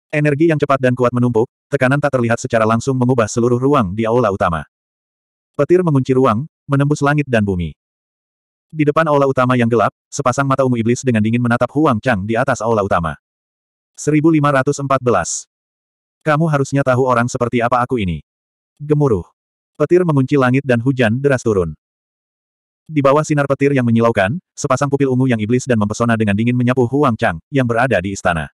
Energi yang cepat dan kuat menumpuk, tekanan tak terlihat secara langsung mengubah seluruh ruang di aula utama. Petir mengunci ruang, menembus langit dan bumi. Di depan aula utama yang gelap, sepasang mata ungu iblis dengan dingin menatap Huang Chang di atas aula utama. 1514. Kamu harusnya tahu orang seperti apa aku ini. Gemuruh. Petir mengunci langit dan hujan deras turun. Di bawah sinar petir yang menyilaukan, sepasang pupil ungu yang iblis dan mempesona dengan dingin menyapu Huang Chang, yang berada di istana.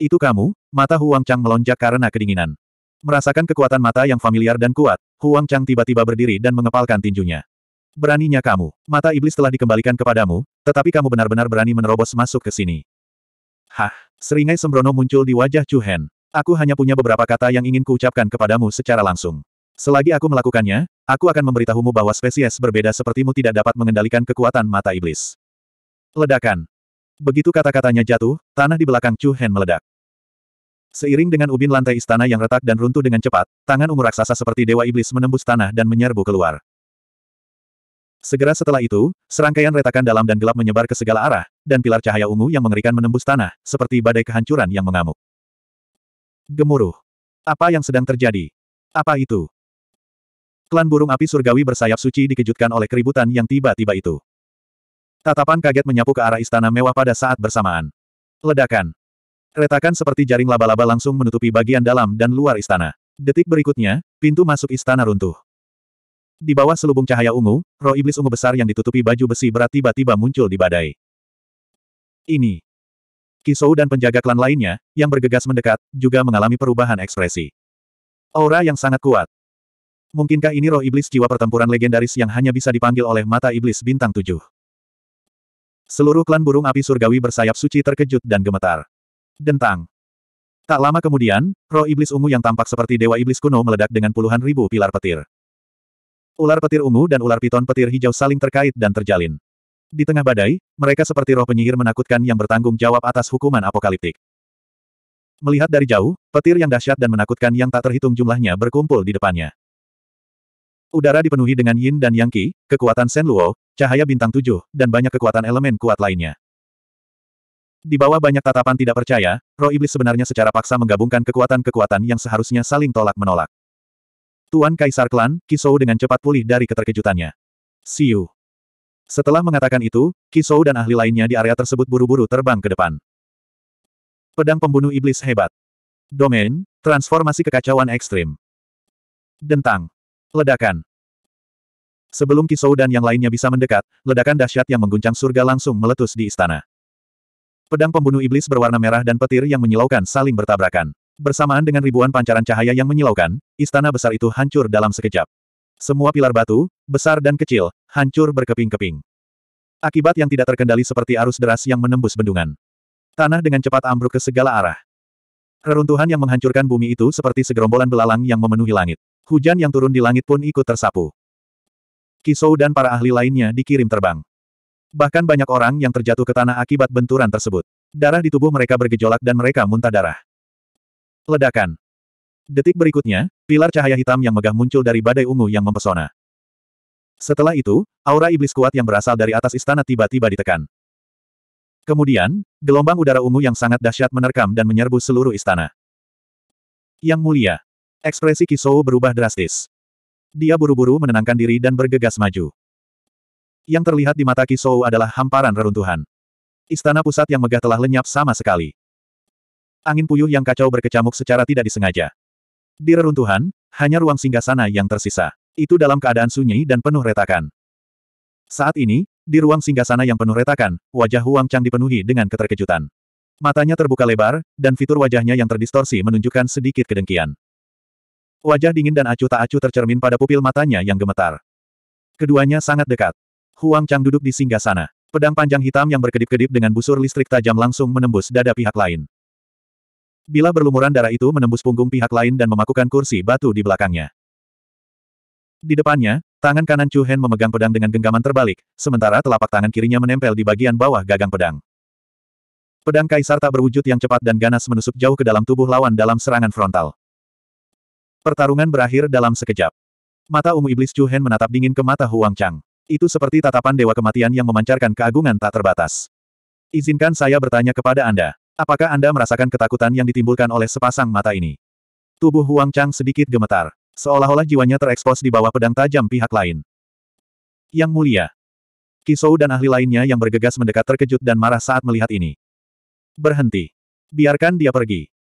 Itu kamu, mata Huang Chang melonjak karena kedinginan. Merasakan kekuatan mata yang familiar dan kuat, Huang Chang tiba-tiba berdiri dan mengepalkan tinjunya. Beraninya kamu, mata iblis telah dikembalikan kepadamu, tetapi kamu benar-benar berani menerobos masuk ke sini. Hah, seringai sembrono muncul di wajah Chu Hen. Aku hanya punya beberapa kata yang ingin kuucapkan kepadamu secara langsung. Selagi aku melakukannya, Aku akan memberitahumu bahwa spesies berbeda sepertimu tidak dapat mengendalikan kekuatan mata iblis. Ledakan. Begitu kata-katanya jatuh, tanah di belakang Chu Hen meledak. Seiring dengan ubin lantai istana yang retak dan runtuh dengan cepat, tangan umur raksasa seperti dewa iblis menembus tanah dan menyerbu keluar. Segera setelah itu, serangkaian retakan dalam dan gelap menyebar ke segala arah, dan pilar cahaya ungu yang mengerikan menembus tanah, seperti badai kehancuran yang mengamuk. Gemuruh. Apa yang sedang terjadi? Apa itu? Klan burung api surgawi bersayap suci dikejutkan oleh keributan yang tiba-tiba itu. Tatapan kaget menyapu ke arah istana mewah pada saat bersamaan. Ledakan. Retakan seperti jaring laba-laba langsung menutupi bagian dalam dan luar istana. Detik berikutnya, pintu masuk istana runtuh. Di bawah selubung cahaya ungu, roh iblis ungu besar yang ditutupi baju besi berat tiba-tiba muncul di badai. Ini. Kisou dan penjaga klan lainnya, yang bergegas mendekat, juga mengalami perubahan ekspresi. Aura yang sangat kuat. Mungkinkah ini roh iblis jiwa pertempuran legendaris yang hanya bisa dipanggil oleh mata iblis bintang tujuh? Seluruh klan burung api surgawi bersayap suci terkejut dan gemetar. Dentang. Tak lama kemudian, roh iblis ungu yang tampak seperti dewa iblis kuno meledak dengan puluhan ribu pilar petir. Ular petir ungu dan ular piton petir hijau saling terkait dan terjalin. Di tengah badai, mereka seperti roh penyihir menakutkan yang bertanggung jawab atas hukuman apokaliptik. Melihat dari jauh, petir yang dahsyat dan menakutkan yang tak terhitung jumlahnya berkumpul di depannya. Udara dipenuhi dengan yin dan yang Ki, kekuatan Sen Luo, cahaya bintang tujuh, dan banyak kekuatan elemen kuat lainnya. Di bawah banyak tatapan tidak percaya, roh iblis sebenarnya secara paksa menggabungkan kekuatan-kekuatan yang seharusnya saling tolak-menolak. Tuan Kaisar Klan, Kisou dengan cepat pulih dari keterkejutannya. Siu. Setelah mengatakan itu, Kisou dan ahli lainnya di area tersebut buru-buru terbang ke depan. Pedang pembunuh iblis hebat. Domain, transformasi kekacauan ekstrim. Dentang. Ledakan. Sebelum Kisou dan yang lainnya bisa mendekat, ledakan dahsyat yang mengguncang surga langsung meletus di istana. Pedang pembunuh iblis berwarna merah dan petir yang menyilaukan saling bertabrakan. Bersamaan dengan ribuan pancaran cahaya yang menyilaukan, istana besar itu hancur dalam sekejap. Semua pilar batu, besar dan kecil, hancur berkeping-keping. Akibat yang tidak terkendali seperti arus deras yang menembus bendungan. Tanah dengan cepat ambruk ke segala arah. Reruntuhan yang menghancurkan bumi itu seperti segerombolan belalang yang memenuhi langit. Hujan yang turun di langit pun ikut tersapu. Kisou dan para ahli lainnya dikirim terbang. Bahkan banyak orang yang terjatuh ke tanah akibat benturan tersebut. Darah di tubuh mereka bergejolak dan mereka muntah darah. Ledakan. Detik berikutnya, pilar cahaya hitam yang megah muncul dari badai ungu yang mempesona. Setelah itu, aura iblis kuat yang berasal dari atas istana tiba-tiba ditekan. Kemudian, gelombang udara ungu yang sangat dahsyat menerkam dan menyerbu seluruh istana. Yang mulia, Ekspresi Kisou berubah drastis. Dia buru-buru menenangkan diri dan bergegas maju. Yang terlihat di mata Kisou adalah hamparan reruntuhan. Istana pusat yang megah telah lenyap sama sekali. Angin puyuh yang kacau berkecamuk secara tidak disengaja. Di reruntuhan, hanya ruang singgasana yang tersisa. Itu dalam keadaan sunyi dan penuh retakan. Saat ini, di ruang singgasana yang penuh retakan, wajah Huang Chang dipenuhi dengan keterkejutan. Matanya terbuka lebar, dan fitur wajahnya yang terdistorsi menunjukkan sedikit kedengkian. Wajah dingin dan acuh tak acuh tercermin pada pupil matanya yang gemetar. Keduanya sangat dekat. Huang Chang duduk di singgah sana. Pedang panjang hitam yang berkedip-kedip dengan busur listrik tajam langsung menembus dada pihak lain. Bila berlumuran darah itu menembus punggung pihak lain dan memakukan kursi batu di belakangnya. Di depannya, tangan kanan Chu Hen memegang pedang dengan genggaman terbalik, sementara telapak tangan kirinya menempel di bagian bawah gagang pedang. Pedang kaisar tak berwujud yang cepat dan ganas menusuk jauh ke dalam tubuh lawan dalam serangan frontal. Pertarungan berakhir dalam sekejap. Mata ungu iblis Chu Hen menatap dingin ke mata Huang Chang. Itu seperti tatapan dewa kematian yang memancarkan keagungan tak terbatas. Izinkan saya bertanya kepada Anda. Apakah Anda merasakan ketakutan yang ditimbulkan oleh sepasang mata ini? Tubuh Huang Chang sedikit gemetar. Seolah-olah jiwanya terekspos di bawah pedang tajam pihak lain. Yang mulia. Kisou dan ahli lainnya yang bergegas mendekat terkejut dan marah saat melihat ini. Berhenti. Biarkan dia pergi.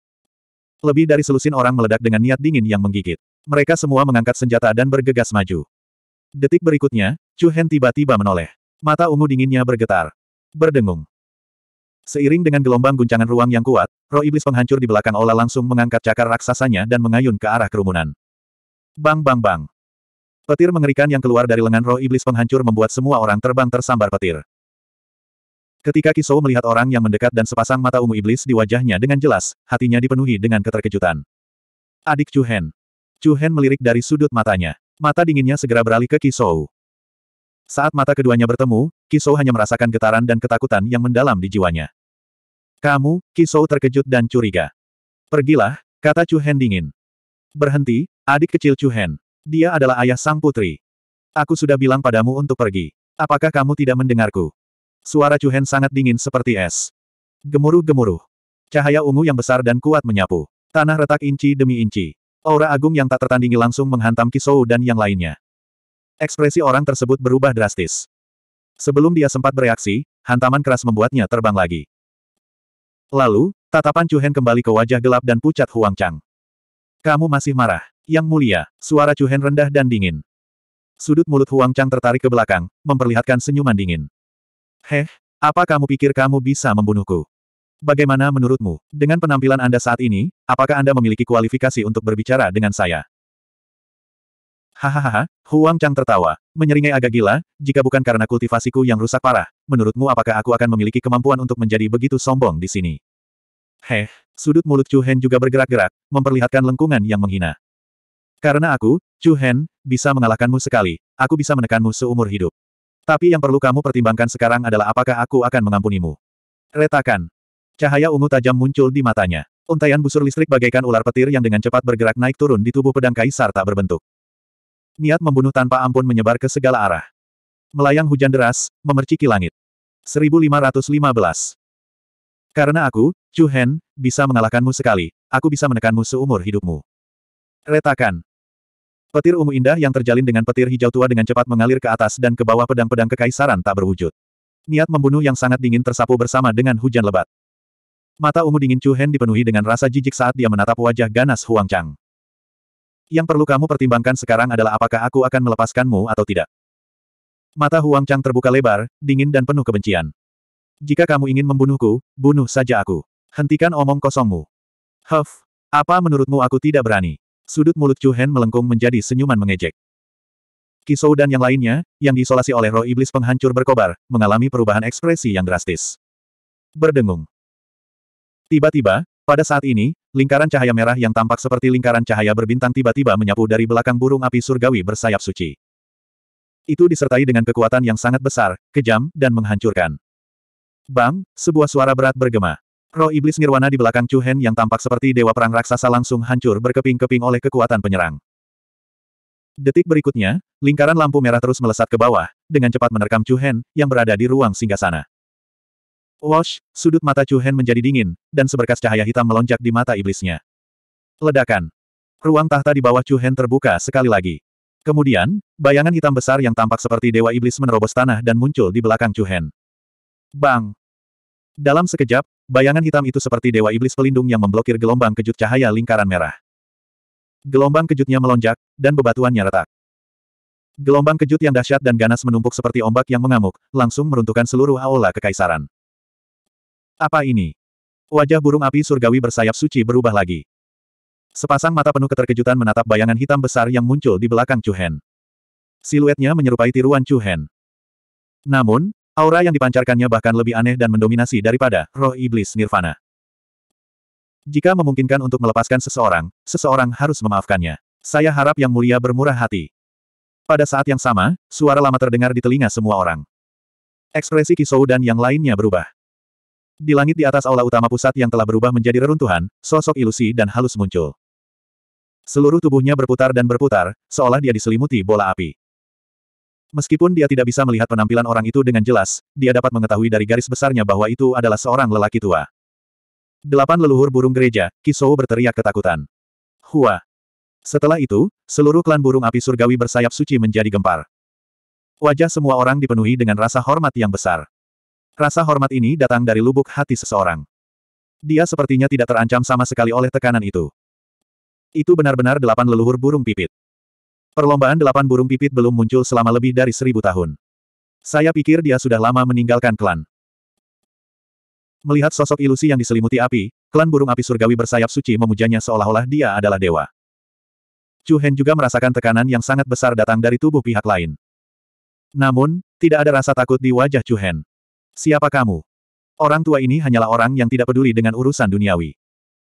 Lebih dari selusin orang meledak dengan niat dingin yang menggigit. Mereka semua mengangkat senjata dan bergegas maju. Detik berikutnya, Chu Hen tiba-tiba menoleh. Mata ungu dinginnya bergetar. Berdengung. Seiring dengan gelombang guncangan ruang yang kuat, roh iblis penghancur di belakang Ola langsung mengangkat cakar raksasanya dan mengayun ke arah kerumunan. Bang bang bang. Petir mengerikan yang keluar dari lengan roh iblis penghancur membuat semua orang terbang tersambar petir. Ketika Kisou melihat orang yang mendekat dan sepasang mata ungu iblis di wajahnya dengan jelas, hatinya dipenuhi dengan keterkejutan. Adik Cuhen. Cuhen melirik dari sudut matanya. Mata dinginnya segera beralih ke Kisou. Saat mata keduanya bertemu, Kisou hanya merasakan getaran dan ketakutan yang mendalam di jiwanya. Kamu, Kisou terkejut dan curiga. Pergilah, kata Cuhen dingin. Berhenti, adik kecil Cuhen. Dia adalah ayah sang putri. Aku sudah bilang padamu untuk pergi. Apakah kamu tidak mendengarku? Suara Hen sangat dingin seperti es. Gemuruh-gemuruh. Cahaya ungu yang besar dan kuat menyapu. Tanah retak inci demi inci. Aura agung yang tak tertandingi langsung menghantam Kisou dan yang lainnya. Ekspresi orang tersebut berubah drastis. Sebelum dia sempat bereaksi, hantaman keras membuatnya terbang lagi. Lalu, tatapan Hen kembali ke wajah gelap dan pucat Huang Chang. Kamu masih marah, yang mulia, suara Hen rendah dan dingin. Sudut mulut Huang Chang tertarik ke belakang, memperlihatkan senyuman dingin. Heh, apa kamu pikir kamu bisa membunuhku? Bagaimana menurutmu, dengan penampilan Anda saat ini, apakah Anda memiliki kualifikasi untuk berbicara dengan saya? Hahaha, Huang Chang tertawa, menyeringai agak gila, jika bukan karena kultivasiku yang rusak parah, menurutmu apakah aku akan memiliki kemampuan untuk menjadi begitu sombong di sini? Heh, sudut mulut Chu Hen juga bergerak-gerak, memperlihatkan lengkungan yang menghina. Karena aku, Chu Hen, bisa mengalahkanmu sekali, aku bisa menekanmu seumur hidup. Tapi yang perlu kamu pertimbangkan sekarang adalah apakah aku akan mengampunimu. Retakan. Cahaya ungu tajam muncul di matanya. Untaian busur listrik bagaikan ular petir yang dengan cepat bergerak naik turun di tubuh pedang kaisar tak berbentuk. Niat membunuh tanpa ampun menyebar ke segala arah. Melayang hujan deras, memerciki langit. 1515 Karena aku, Chu Hen, bisa mengalahkanmu sekali, aku bisa menekanmu seumur hidupmu. Retakan. Petir ungu indah yang terjalin dengan petir hijau tua dengan cepat mengalir ke atas dan ke bawah pedang-pedang kekaisaran tak berwujud. Niat membunuh yang sangat dingin tersapu bersama dengan hujan lebat. Mata ungu dingin Chu Hen dipenuhi dengan rasa jijik saat dia menatap wajah ganas Huang Chang. Yang perlu kamu pertimbangkan sekarang adalah apakah aku akan melepaskanmu atau tidak. Mata Huang Chang terbuka lebar, dingin dan penuh kebencian. Jika kamu ingin membunuhku, bunuh saja aku. Hentikan omong kosongmu. Huff, apa menurutmu aku tidak berani? Sudut mulut Chu Hen melengkung menjadi senyuman mengejek. Kisou dan yang lainnya, yang diisolasi oleh roh iblis penghancur berkobar, mengalami perubahan ekspresi yang drastis. Berdengung. Tiba-tiba, pada saat ini, lingkaran cahaya merah yang tampak seperti lingkaran cahaya berbintang tiba-tiba menyapu dari belakang burung api surgawi bersayap suci. Itu disertai dengan kekuatan yang sangat besar, kejam, dan menghancurkan. Bang, sebuah suara berat bergema. Roh iblis nirwana di belakang Chu Hen yang tampak seperti dewa perang raksasa langsung hancur berkeping-keping oleh kekuatan penyerang. Detik berikutnya, lingkaran lampu merah terus melesat ke bawah, dengan cepat menerkam Chu Hen, yang berada di ruang singgasana. Wash, sudut mata Chu Hen menjadi dingin, dan seberkas cahaya hitam melonjak di mata iblisnya. Ledakan. Ruang tahta di bawah Chu Hen terbuka sekali lagi. Kemudian, bayangan hitam besar yang tampak seperti dewa iblis menerobos tanah dan muncul di belakang Chu Hen. Bang! Dalam sekejap, Bayangan hitam itu seperti dewa iblis pelindung yang memblokir gelombang kejut cahaya lingkaran merah. Gelombang kejutnya melonjak, dan bebatuannya retak. Gelombang kejut yang dahsyat dan ganas menumpuk seperti ombak yang mengamuk, langsung meruntuhkan seluruh aula kekaisaran. Apa ini? Wajah burung api surgawi bersayap suci berubah lagi. Sepasang mata penuh keterkejutan menatap bayangan hitam besar yang muncul di belakang Chu Hen. Siluetnya menyerupai tiruan Chu Hen. Namun, Aura yang dipancarkannya bahkan lebih aneh dan mendominasi daripada roh iblis nirvana. Jika memungkinkan untuk melepaskan seseorang, seseorang harus memaafkannya. Saya harap yang mulia bermurah hati. Pada saat yang sama, suara lama terdengar di telinga semua orang. Ekspresi Kisou dan yang lainnya berubah. Di langit di atas aula utama pusat yang telah berubah menjadi reruntuhan, sosok ilusi dan halus muncul. Seluruh tubuhnya berputar dan berputar, seolah dia diselimuti bola api. Meskipun dia tidak bisa melihat penampilan orang itu dengan jelas, dia dapat mengetahui dari garis besarnya bahwa itu adalah seorang lelaki tua. Delapan leluhur burung gereja, Kisou berteriak ketakutan. Hua. Setelah itu, seluruh klan burung api surgawi bersayap suci menjadi gempar. Wajah semua orang dipenuhi dengan rasa hormat yang besar. Rasa hormat ini datang dari lubuk hati seseorang. Dia sepertinya tidak terancam sama sekali oleh tekanan itu. Itu benar-benar delapan leluhur burung pipit. Perlombaan delapan burung pipit belum muncul selama lebih dari seribu tahun. Saya pikir dia sudah lama meninggalkan klan. Melihat sosok ilusi yang diselimuti api, klan burung api surgawi bersayap suci memujanya seolah-olah dia adalah dewa. Chu Hen juga merasakan tekanan yang sangat besar datang dari tubuh pihak lain. Namun, tidak ada rasa takut di wajah Chu Hen. Siapa kamu? Orang tua ini hanyalah orang yang tidak peduli dengan urusan duniawi.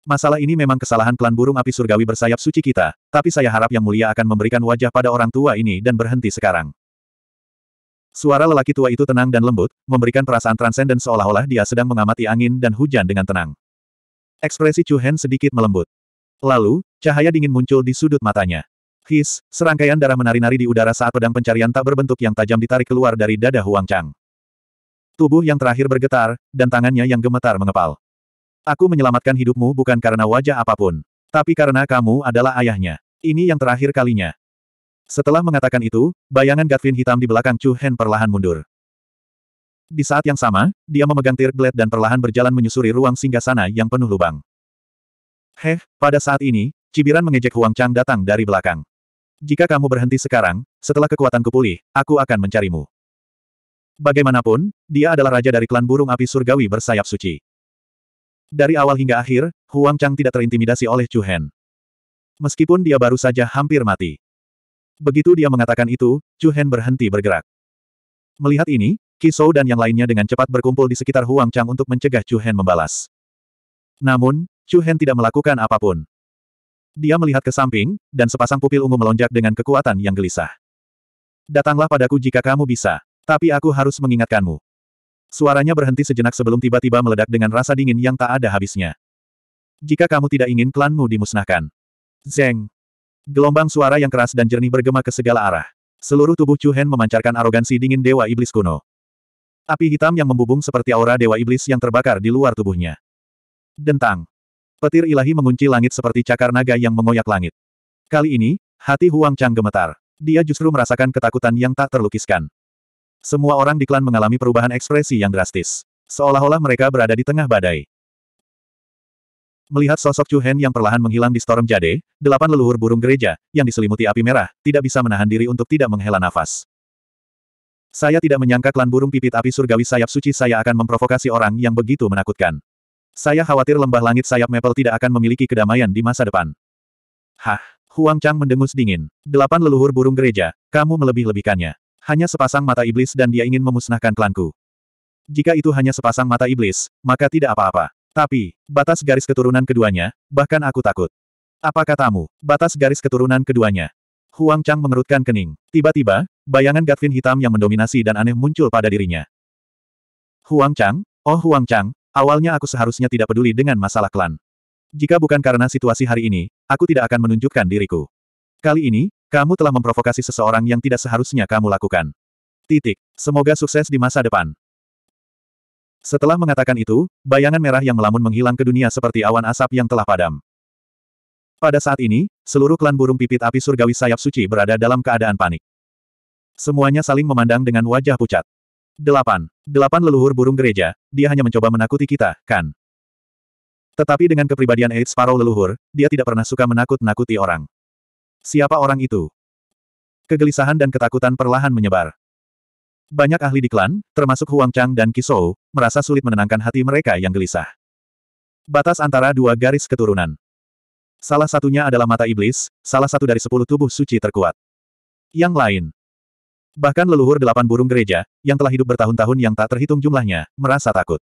Masalah ini memang kesalahan klan burung api surgawi bersayap suci kita, tapi saya harap yang mulia akan memberikan wajah pada orang tua ini dan berhenti sekarang. Suara lelaki tua itu tenang dan lembut, memberikan perasaan transenden seolah-olah dia sedang mengamati angin dan hujan dengan tenang. Ekspresi Chu Hen sedikit melembut. Lalu, cahaya dingin muncul di sudut matanya. His, serangkaian darah menari-nari di udara saat pedang pencarian tak berbentuk yang tajam ditarik keluar dari dada Huang Chang. Tubuh yang terakhir bergetar, dan tangannya yang gemetar mengepal. Aku menyelamatkan hidupmu bukan karena wajah apapun. Tapi karena kamu adalah ayahnya. Ini yang terakhir kalinya. Setelah mengatakan itu, bayangan Gatvin hitam di belakang Chu Hen perlahan mundur. Di saat yang sama, dia memegang Tear Blade dan perlahan berjalan menyusuri ruang singgasana yang penuh lubang. Heh, pada saat ini, cibiran mengejek Huang Chang datang dari belakang. Jika kamu berhenti sekarang, setelah kekuatanku pulih, aku akan mencarimu. Bagaimanapun, dia adalah raja dari klan burung api surgawi bersayap suci. Dari awal hingga akhir, Huang Chang tidak terintimidasi oleh Chu Hen. Meskipun dia baru saja hampir mati. Begitu dia mengatakan itu, Chu Hen berhenti bergerak. Melihat ini, Kisou dan yang lainnya dengan cepat berkumpul di sekitar Huang Chang untuk mencegah Chu Hen membalas. Namun, Chu Hen tidak melakukan apapun. Dia melihat ke samping, dan sepasang pupil ungu melonjak dengan kekuatan yang gelisah. Datanglah padaku jika kamu bisa, tapi aku harus mengingatkanmu. Suaranya berhenti sejenak sebelum tiba-tiba meledak dengan rasa dingin yang tak ada habisnya. Jika kamu tidak ingin klanmu dimusnahkan. Zeng. Gelombang suara yang keras dan jernih bergema ke segala arah. Seluruh tubuh Chu Hen memancarkan arogansi dingin Dewa Iblis kuno. Api hitam yang membubung seperti aura Dewa Iblis yang terbakar di luar tubuhnya. Dentang. Petir ilahi mengunci langit seperti cakar naga yang mengoyak langit. Kali ini, hati Huang Chang gemetar. Dia justru merasakan ketakutan yang tak terlukiskan. Semua orang di klan mengalami perubahan ekspresi yang drastis. Seolah-olah mereka berada di tengah badai. Melihat sosok Chu Hen yang perlahan menghilang di Storm Jade, delapan leluhur burung gereja, yang diselimuti api merah, tidak bisa menahan diri untuk tidak menghela nafas. Saya tidak menyangka klan burung pipit api surgawi sayap suci saya akan memprovokasi orang yang begitu menakutkan. Saya khawatir lembah langit sayap Maple tidak akan memiliki kedamaian di masa depan. Hah, Huang Chang mendengus dingin. Delapan leluhur burung gereja, kamu melebih-lebihkannya. Hanya sepasang mata iblis dan dia ingin memusnahkan klanku. Jika itu hanya sepasang mata iblis, maka tidak apa-apa. Tapi, batas garis keturunan keduanya, bahkan aku takut. Apa katamu, batas garis keturunan keduanya? Huang Chang mengerutkan kening. Tiba-tiba, bayangan Gatvin hitam yang mendominasi dan aneh muncul pada dirinya. Huang Chang? Oh Huang Chang, awalnya aku seharusnya tidak peduli dengan masalah klan. Jika bukan karena situasi hari ini, aku tidak akan menunjukkan diriku. Kali ini, kamu telah memprovokasi seseorang yang tidak seharusnya kamu lakukan. Titik. Semoga sukses di masa depan. Setelah mengatakan itu, bayangan merah yang melamun menghilang ke dunia seperti awan asap yang telah padam. Pada saat ini, seluruh klan burung pipit api surgawi sayap suci berada dalam keadaan panik. Semuanya saling memandang dengan wajah pucat. Delapan. Delapan leluhur burung gereja, dia hanya mencoba menakuti kita, kan? Tetapi dengan kepribadian Eid Sparrow leluhur, dia tidak pernah suka menakut-nakuti orang. Siapa orang itu? Kegelisahan dan ketakutan perlahan menyebar. Banyak ahli di klan, termasuk Huang Chang dan Kisou, merasa sulit menenangkan hati mereka yang gelisah. Batas antara dua garis keturunan. Salah satunya adalah mata iblis, salah satu dari sepuluh tubuh suci terkuat. Yang lain. Bahkan leluhur delapan burung gereja, yang telah hidup bertahun-tahun yang tak terhitung jumlahnya, merasa takut.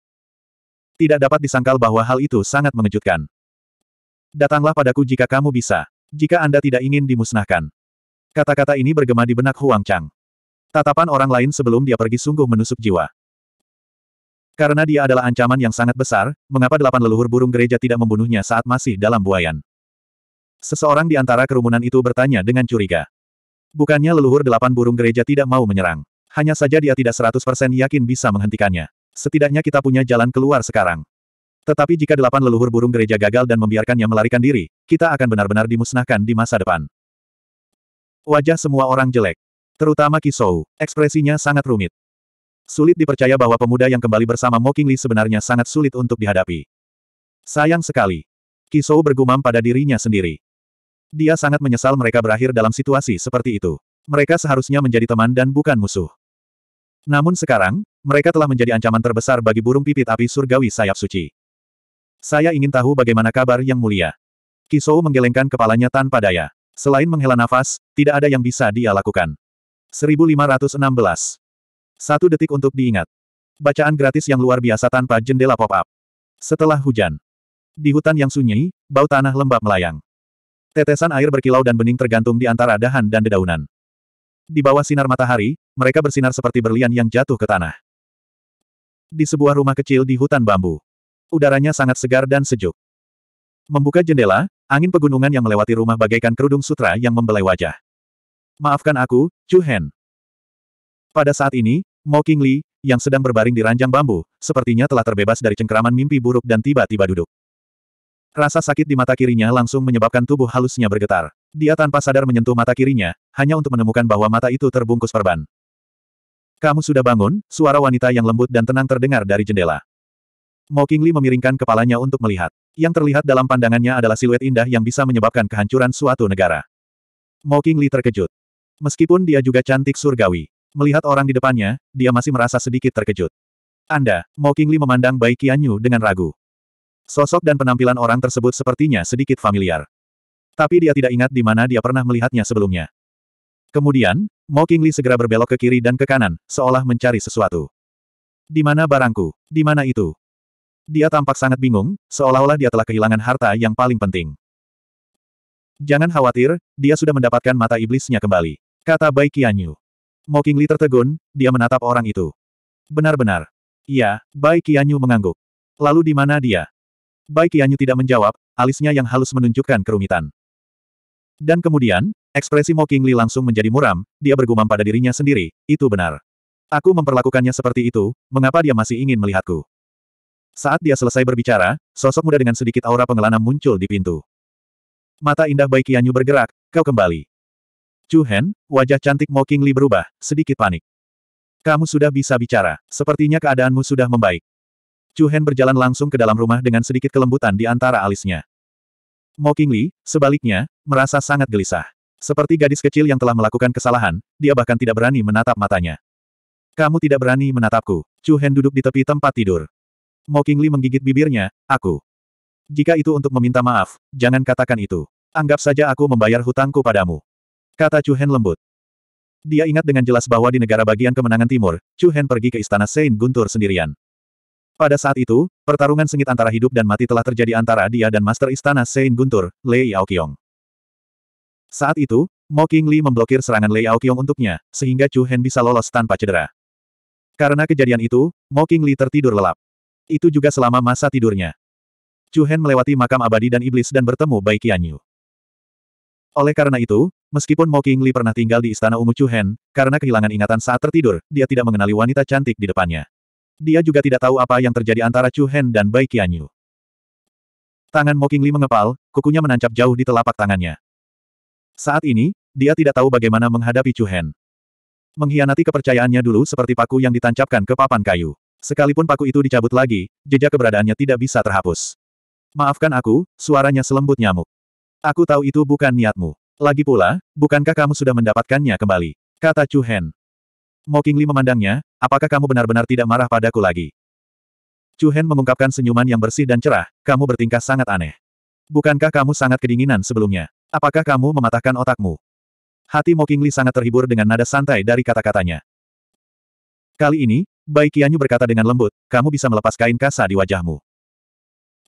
Tidak dapat disangkal bahwa hal itu sangat mengejutkan. Datanglah padaku jika kamu bisa jika Anda tidak ingin dimusnahkan. Kata-kata ini bergema di benak Huang Chang. Tatapan orang lain sebelum dia pergi sungguh menusuk jiwa. Karena dia adalah ancaman yang sangat besar, mengapa delapan leluhur burung gereja tidak membunuhnya saat masih dalam buayan? Seseorang di antara kerumunan itu bertanya dengan curiga. Bukannya leluhur delapan burung gereja tidak mau menyerang. Hanya saja dia tidak 100% yakin bisa menghentikannya. Setidaknya kita punya jalan keluar sekarang. Tetapi jika delapan leluhur burung gereja gagal dan membiarkannya melarikan diri, kita akan benar-benar dimusnahkan di masa depan. Wajah semua orang jelek. Terutama Kisou. Ekspresinya sangat rumit. Sulit dipercaya bahwa pemuda yang kembali bersama Mokingli sebenarnya sangat sulit untuk dihadapi. Sayang sekali. Kisou bergumam pada dirinya sendiri. Dia sangat menyesal mereka berakhir dalam situasi seperti itu. Mereka seharusnya menjadi teman dan bukan musuh. Namun sekarang, mereka telah menjadi ancaman terbesar bagi burung pipit api surgawi sayap suci. Saya ingin tahu bagaimana kabar yang mulia. Kisou menggelengkan kepalanya tanpa daya. Selain menghela nafas, tidak ada yang bisa dia lakukan. 1516. Satu detik untuk diingat. Bacaan gratis yang luar biasa tanpa jendela pop-up. Setelah hujan. Di hutan yang sunyi, bau tanah lembab melayang. Tetesan air berkilau dan bening tergantung di antara dahan dan dedaunan. Di bawah sinar matahari, mereka bersinar seperti berlian yang jatuh ke tanah. Di sebuah rumah kecil di hutan bambu udaranya sangat segar dan sejuk. Membuka jendela, angin pegunungan yang melewati rumah bagaikan kerudung sutra yang membelai wajah. Maafkan aku, Chu Hen. Pada saat ini, Mo King Qingli, yang sedang berbaring di ranjang bambu, sepertinya telah terbebas dari cengkeraman mimpi buruk dan tiba-tiba duduk. Rasa sakit di mata kirinya langsung menyebabkan tubuh halusnya bergetar. Dia tanpa sadar menyentuh mata kirinya, hanya untuk menemukan bahwa mata itu terbungkus perban. Kamu sudah bangun, suara wanita yang lembut dan tenang terdengar dari jendela. Mo Qingli memiringkan kepalanya untuk melihat. Yang terlihat dalam pandangannya adalah siluet indah yang bisa menyebabkan kehancuran suatu negara. Mo Qingli terkejut. Meskipun dia juga cantik surgawi. Melihat orang di depannya, dia masih merasa sedikit terkejut. Anda, Mo Qingli memandang Bai Qianyu dengan ragu. Sosok dan penampilan orang tersebut sepertinya sedikit familiar. Tapi dia tidak ingat di mana dia pernah melihatnya sebelumnya. Kemudian, Mo Qingli segera berbelok ke kiri dan ke kanan, seolah mencari sesuatu. Di mana barangku? Di mana itu? Dia tampak sangat bingung, seolah-olah dia telah kehilangan harta yang paling penting. Jangan khawatir, dia sudah mendapatkan mata iblisnya kembali. Kata Bai Qianyu. Mockingly tertegun, dia menatap orang itu. Benar-benar. Iya, Bai Qianyu mengangguk. Lalu di mana dia? Bai Qianyu tidak menjawab, alisnya yang halus menunjukkan kerumitan. Dan kemudian, ekspresi Mockingly langsung menjadi muram, dia bergumam pada dirinya sendiri, itu benar. Aku memperlakukannya seperti itu, mengapa dia masih ingin melihatku? Saat dia selesai berbicara, sosok muda dengan sedikit aura pengelana muncul di pintu. Mata indah Bai Qianyu bergerak, kau kembali. Chu Hen, wajah cantik Mo Qingli berubah, sedikit panik. Kamu sudah bisa bicara, sepertinya keadaanmu sudah membaik. Chu Hen berjalan langsung ke dalam rumah dengan sedikit kelembutan di antara alisnya. Mo Qingli, sebaliknya, merasa sangat gelisah. Seperti gadis kecil yang telah melakukan kesalahan, dia bahkan tidak berani menatap matanya. Kamu tidak berani menatapku. Chu Hen duduk di tepi tempat tidur. Mo Kingli menggigit bibirnya, aku. Jika itu untuk meminta maaf, jangan katakan itu. Anggap saja aku membayar hutangku padamu. Kata Chu Hen lembut. Dia ingat dengan jelas bahwa di negara bagian kemenangan timur, Chu Hen pergi ke istana Saint Guntur sendirian. Pada saat itu, pertarungan sengit antara hidup dan mati telah terjadi antara dia dan Master Istana Saint Guntur, Lei Aoqiong. Saat itu, Mo Qingli memblokir serangan Lei Aoqiong untuknya, sehingga Chu Hen bisa lolos tanpa cedera. Karena kejadian itu, Mo Qingli tertidur lelap. Itu juga selama masa tidurnya. Chu Hen melewati makam abadi dan iblis dan bertemu Bai Qianyu. Oleh karena itu, meskipun Mo Qingli pernah tinggal di istana ungu Chu Hen, karena kehilangan ingatan saat tertidur, dia tidak mengenali wanita cantik di depannya. Dia juga tidak tahu apa yang terjadi antara Chu Hen dan Bai Qianyu. Tangan Mo Qingli mengepal, kukunya menancap jauh di telapak tangannya. Saat ini, dia tidak tahu bagaimana menghadapi Chu Hen. Mengkhianati kepercayaannya dulu seperti paku yang ditancapkan ke papan kayu. Sekalipun paku itu dicabut lagi, jejak keberadaannya tidak bisa terhapus. Maafkan aku, suaranya selembut nyamuk. Aku tahu itu bukan niatmu. Lagi pula, bukankah kamu sudah mendapatkannya kembali? Kata Chu Hen. Mo Qingli memandangnya, apakah kamu benar-benar tidak marah padaku lagi? Chu Hen mengungkapkan senyuman yang bersih dan cerah, kamu bertingkah sangat aneh. Bukankah kamu sangat kedinginan sebelumnya? Apakah kamu mematahkan otakmu? Hati Mo Qingli sangat terhibur dengan nada santai dari kata-katanya. Kali ini, Baikianyu berkata dengan lembut, kamu bisa melepas kain kasa di wajahmu.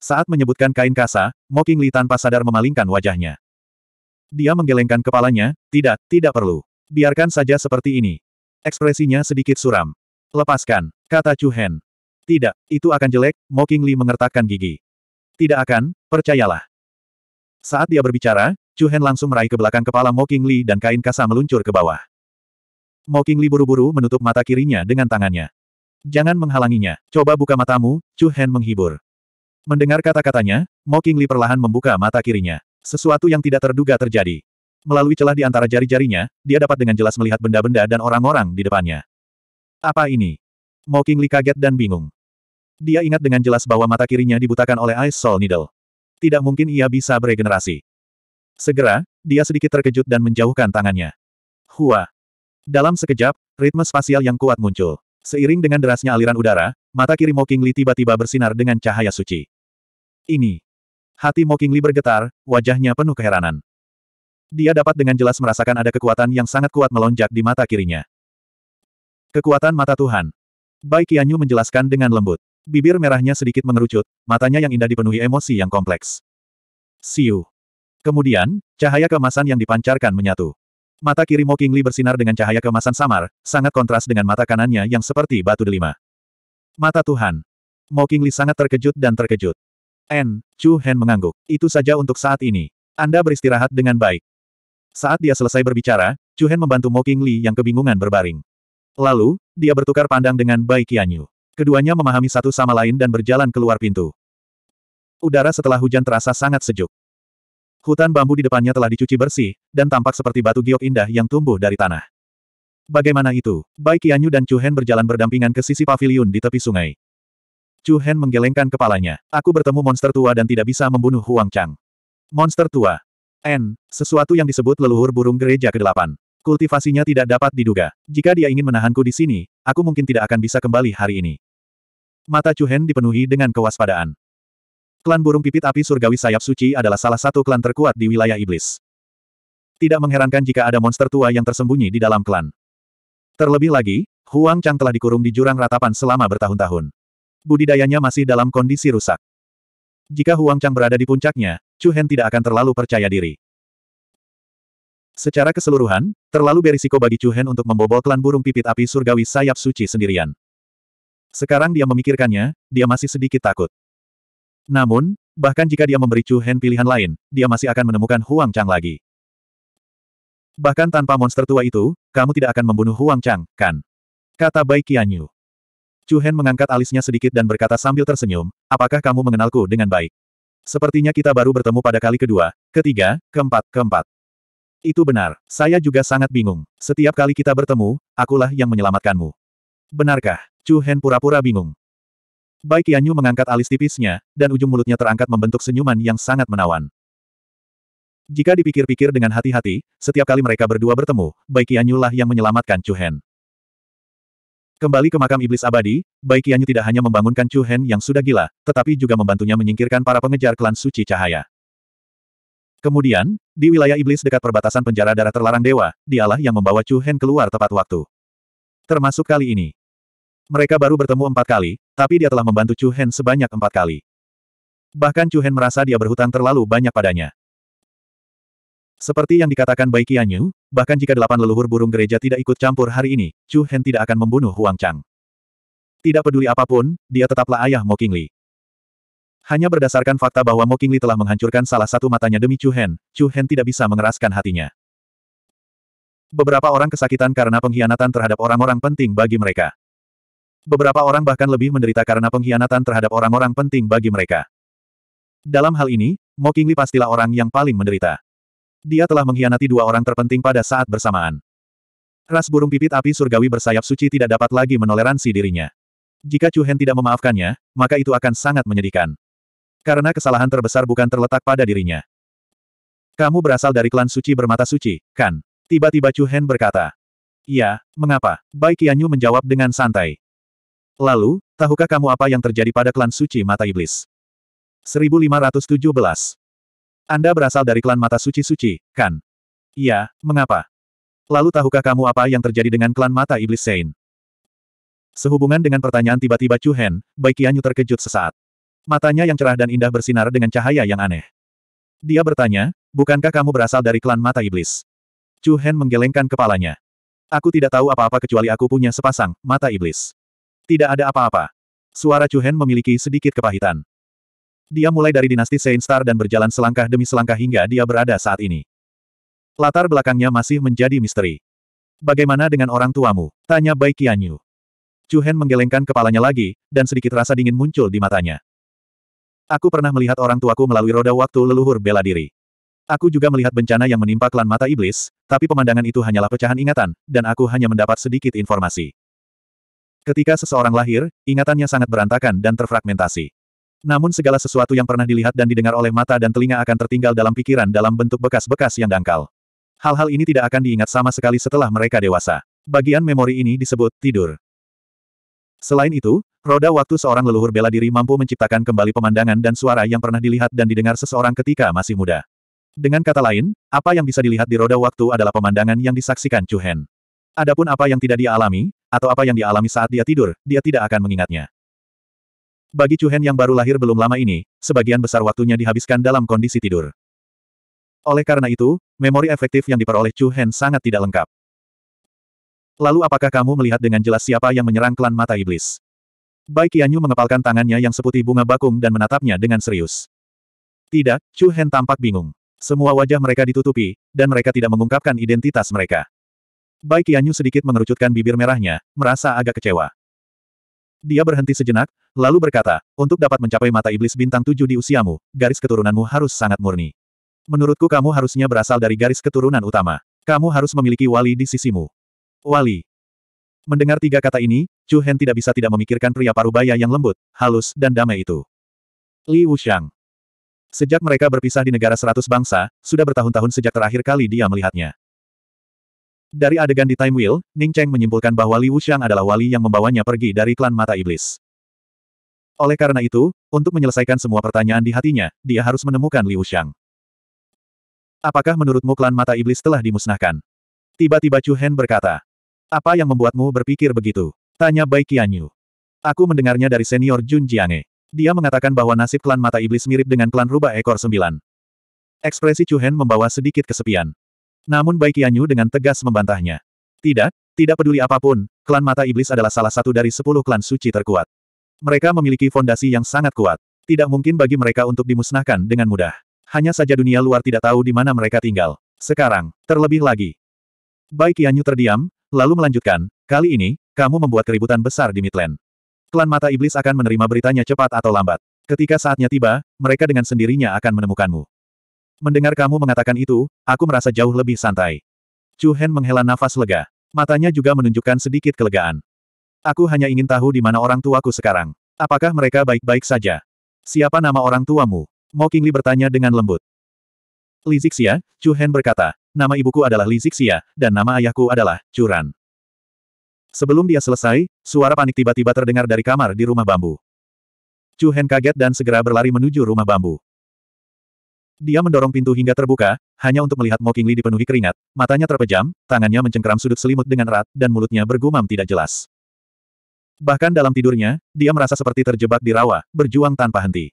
Saat menyebutkan kain kasa, Mo Li tanpa sadar memalingkan wajahnya. Dia menggelengkan kepalanya, tidak, tidak perlu. Biarkan saja seperti ini. Ekspresinya sedikit suram. Lepaskan, kata Chu Hen. Tidak, itu akan jelek, Mo Li mengertakkan gigi. Tidak akan, percayalah. Saat dia berbicara, Chu Hen langsung meraih ke belakang kepala Mo Li dan kain kasa meluncur ke bawah. Mo Li buru-buru menutup mata kirinya dengan tangannya. Jangan menghalanginya, coba buka matamu, Chu Hen menghibur. Mendengar kata-katanya, Mo Qingli perlahan membuka mata kirinya. Sesuatu yang tidak terduga terjadi. Melalui celah di antara jari-jarinya, dia dapat dengan jelas melihat benda-benda dan orang-orang di depannya. Apa ini? Mo Qingli kaget dan bingung. Dia ingat dengan jelas bahwa mata kirinya dibutakan oleh Ice Soul Needle. Tidak mungkin ia bisa beregenerasi. Segera, dia sedikit terkejut dan menjauhkan tangannya. Hua. Dalam sekejap, ritme spasial yang kuat muncul. Seiring dengan derasnya aliran udara, mata kiri Mokingli tiba-tiba bersinar dengan cahaya suci. Ini. Hati Mokingli bergetar, wajahnya penuh keheranan. Dia dapat dengan jelas merasakan ada kekuatan yang sangat kuat melonjak di mata kirinya. Kekuatan mata Tuhan. Bai Qianyu menjelaskan dengan lembut. Bibir merahnya sedikit mengerucut, matanya yang indah dipenuhi emosi yang kompleks. Siu. Kemudian, cahaya kemasan yang dipancarkan menyatu. Mata kiri Mo Qingli bersinar dengan cahaya kemasan samar, sangat kontras dengan mata kanannya yang seperti batu delima. Mata Tuhan. Mo Qingli sangat terkejut dan terkejut. En. Chu Hen mengangguk. Itu saja untuk saat ini. Anda beristirahat dengan baik. Saat dia selesai berbicara, Chu Hen membantu Mo Qingli yang kebingungan berbaring. Lalu, dia bertukar pandang dengan Bai Qianyu. Keduanya memahami satu sama lain dan berjalan keluar pintu. Udara setelah hujan terasa sangat sejuk. Hutan bambu di depannya telah dicuci bersih, dan tampak seperti batu giok indah yang tumbuh dari tanah. Bagaimana itu? Bai Qianyu dan Chu Hen berjalan berdampingan ke sisi paviliun di tepi sungai. Chu Hen menggelengkan kepalanya. Aku bertemu monster tua dan tidak bisa membunuh Huang Chang. Monster tua. N. Sesuatu yang disebut leluhur burung gereja ke-8. Kultivasinya tidak dapat diduga. Jika dia ingin menahanku di sini, aku mungkin tidak akan bisa kembali hari ini. Mata Chu Hen dipenuhi dengan kewaspadaan. Klan burung pipit api surgawi sayap suci adalah salah satu klan terkuat di wilayah iblis. Tidak mengherankan jika ada monster tua yang tersembunyi di dalam klan. Terlebih lagi, Huang Chang telah dikurung di jurang ratapan selama bertahun-tahun. Budidayanya masih dalam kondisi rusak. Jika Huang Chang berada di puncaknya, Chu Hen tidak akan terlalu percaya diri. Secara keseluruhan, terlalu berisiko bagi Chu Hen untuk membobol klan burung pipit api surgawi sayap suci sendirian. Sekarang dia memikirkannya, dia masih sedikit takut. Namun, bahkan jika dia memberi Chu Hen pilihan lain, dia masih akan menemukan Huang Chang lagi. Bahkan tanpa monster tua itu, kamu tidak akan membunuh Huang Chang, kan? Kata Bai Qianyu. Chu Hen mengangkat alisnya sedikit dan berkata sambil tersenyum, apakah kamu mengenalku dengan baik? Sepertinya kita baru bertemu pada kali kedua, ketiga, keempat, keempat. Itu benar, saya juga sangat bingung. Setiap kali kita bertemu, akulah yang menyelamatkanmu. Benarkah? Chu Hen pura-pura bingung. Bai Qianyu mengangkat alis tipisnya, dan ujung mulutnya terangkat membentuk senyuman yang sangat menawan. Jika dipikir-pikir dengan hati-hati, setiap kali mereka berdua bertemu, Bai Qianyu lah yang menyelamatkan Chu Hen. Kembali ke makam iblis abadi, Bai Qianyu tidak hanya membangunkan Chu Hen yang sudah gila, tetapi juga membantunya menyingkirkan para pengejar klan suci cahaya. Kemudian, di wilayah iblis dekat perbatasan penjara darah terlarang dewa, dialah yang membawa Chu Hen keluar tepat waktu. Termasuk kali ini. Mereka baru bertemu empat kali, tapi dia telah membantu Chu Hen sebanyak empat kali. Bahkan Chu Hen merasa dia berhutang terlalu banyak padanya. Seperti yang dikatakan Bai Qianyu, bahkan jika delapan leluhur burung gereja tidak ikut campur hari ini, Chu Hen tidak akan membunuh Huang Chang. Tidak peduli apapun, dia tetaplah ayah Mo Qingli. Hanya berdasarkan fakta bahwa Mo Qingli telah menghancurkan salah satu matanya demi Chu Hen, Chu Hen tidak bisa mengeraskan hatinya. Beberapa orang kesakitan karena pengkhianatan terhadap orang-orang penting bagi mereka. Beberapa orang bahkan lebih menderita karena pengkhianatan terhadap orang-orang penting bagi mereka. Dalam hal ini, Mo Qingli pastilah orang yang paling menderita. Dia telah mengkhianati dua orang terpenting pada saat bersamaan. Ras burung pipit api surgawi bersayap suci tidak dapat lagi menoleransi dirinya. Jika Chu Hen tidak memaafkannya, maka itu akan sangat menyedihkan. Karena kesalahan terbesar bukan terletak pada dirinya. Kamu berasal dari klan suci bermata suci, kan? Tiba-tiba Chu Hen berkata. Ya, mengapa? Bai Qianyu menjawab dengan santai. Lalu, tahukah kamu apa yang terjadi pada klan suci mata iblis? 1517. Anda berasal dari klan mata suci-suci, kan? Iya, mengapa? Lalu tahukah kamu apa yang terjadi dengan klan mata iblis Sein? Sehubungan dengan pertanyaan tiba-tiba Chu Hen, Baikianyu terkejut sesaat. Matanya yang cerah dan indah bersinar dengan cahaya yang aneh. Dia bertanya, bukankah kamu berasal dari klan mata iblis? Chu Hen menggelengkan kepalanya. Aku tidak tahu apa-apa kecuali aku punya sepasang mata iblis. Tidak ada apa-apa. Suara Chu Hen memiliki sedikit kepahitan. Dia mulai dari dinasti Saint Star dan berjalan selangkah demi selangkah hingga dia berada saat ini. Latar belakangnya masih menjadi misteri. Bagaimana dengan orang tuamu? Tanya Bai Qianyu. Chu Hen menggelengkan kepalanya lagi, dan sedikit rasa dingin muncul di matanya. Aku pernah melihat orang tuaku melalui roda waktu leluhur bela diri. Aku juga melihat bencana yang menimpa klan mata iblis, tapi pemandangan itu hanyalah pecahan ingatan, dan aku hanya mendapat sedikit informasi. Ketika seseorang lahir, ingatannya sangat berantakan dan terfragmentasi. Namun segala sesuatu yang pernah dilihat dan didengar oleh mata dan telinga akan tertinggal dalam pikiran dalam bentuk bekas-bekas yang dangkal. Hal-hal ini tidak akan diingat sama sekali setelah mereka dewasa. Bagian memori ini disebut tidur. Selain itu, roda waktu seorang leluhur bela diri mampu menciptakan kembali pemandangan dan suara yang pernah dilihat dan didengar seseorang ketika masih muda. Dengan kata lain, apa yang bisa dilihat di roda waktu adalah pemandangan yang disaksikan Chu Hen. Adapun apa yang tidak dialami, atau apa yang dialami saat dia tidur, dia tidak akan mengingatnya. Bagi Chu Hen yang baru lahir belum lama ini, sebagian besar waktunya dihabiskan dalam kondisi tidur. Oleh karena itu, memori efektif yang diperoleh Chu Hen sangat tidak lengkap. Lalu apakah kamu melihat dengan jelas siapa yang menyerang klan mata iblis? Bai Qianyu mengepalkan tangannya yang seputih bunga bakung dan menatapnya dengan serius. Tidak, Chu Hen tampak bingung. Semua wajah mereka ditutupi, dan mereka tidak mengungkapkan identitas mereka. Bai Qianyu sedikit mengerucutkan bibir merahnya, merasa agak kecewa. Dia berhenti sejenak, lalu berkata, untuk dapat mencapai mata iblis bintang tujuh di usiamu, garis keturunanmu harus sangat murni. Menurutku kamu harusnya berasal dari garis keturunan utama. Kamu harus memiliki wali di sisimu. Wali. Mendengar tiga kata ini, Chu Hen tidak bisa tidak memikirkan pria parubaya yang lembut, halus dan damai itu. Li Wuxiang. Sejak mereka berpisah di negara seratus bangsa, sudah bertahun-tahun sejak terakhir kali dia melihatnya. Dari adegan di Time Wheel, Ning Cheng menyimpulkan bahwa Liu Xiang adalah wali yang membawanya pergi dari klan Mata Iblis. Oleh karena itu, untuk menyelesaikan semua pertanyaan di hatinya, dia harus menemukan Liu Xiang. Apakah menurutmu klan Mata Iblis telah dimusnahkan? Tiba-tiba Chu Hen berkata. Apa yang membuatmu berpikir begitu? Tanya Bai Qianyu. Aku mendengarnya dari senior Jun Jiange. Dia mengatakan bahwa nasib klan Mata Iblis mirip dengan klan Rubah Ekor Sembilan. Ekspresi Chu Hen membawa sedikit kesepian. Namun Bai Qianyu dengan tegas membantahnya. Tidak, tidak peduli apapun, klan mata iblis adalah salah satu dari sepuluh klan suci terkuat. Mereka memiliki fondasi yang sangat kuat. Tidak mungkin bagi mereka untuk dimusnahkan dengan mudah. Hanya saja dunia luar tidak tahu di mana mereka tinggal. Sekarang, terlebih lagi. Bai Qianyu terdiam, lalu melanjutkan, kali ini, kamu membuat keributan besar di Midland. Klan mata iblis akan menerima beritanya cepat atau lambat. Ketika saatnya tiba, mereka dengan sendirinya akan menemukanmu. Mendengar kamu mengatakan itu, aku merasa jauh lebih santai. Chu Hen menghela nafas lega. Matanya juga menunjukkan sedikit kelegaan. Aku hanya ingin tahu di mana orang tuaku sekarang. Apakah mereka baik-baik saja? Siapa nama orang tuamu? Mo Qingli bertanya dengan lembut. Li Zixia, Chu Hen berkata, nama ibuku adalah Li Zixia, dan nama ayahku adalah Curan. Sebelum dia selesai, suara panik tiba-tiba terdengar dari kamar di rumah bambu. Chu Hen kaget dan segera berlari menuju rumah bambu. Dia mendorong pintu hingga terbuka, hanya untuk melihat Mo dipenuhi keringat, matanya terpejam, tangannya mencengkeram sudut selimut dengan erat, dan mulutnya bergumam tidak jelas. Bahkan dalam tidurnya, dia merasa seperti terjebak di rawa, berjuang tanpa henti.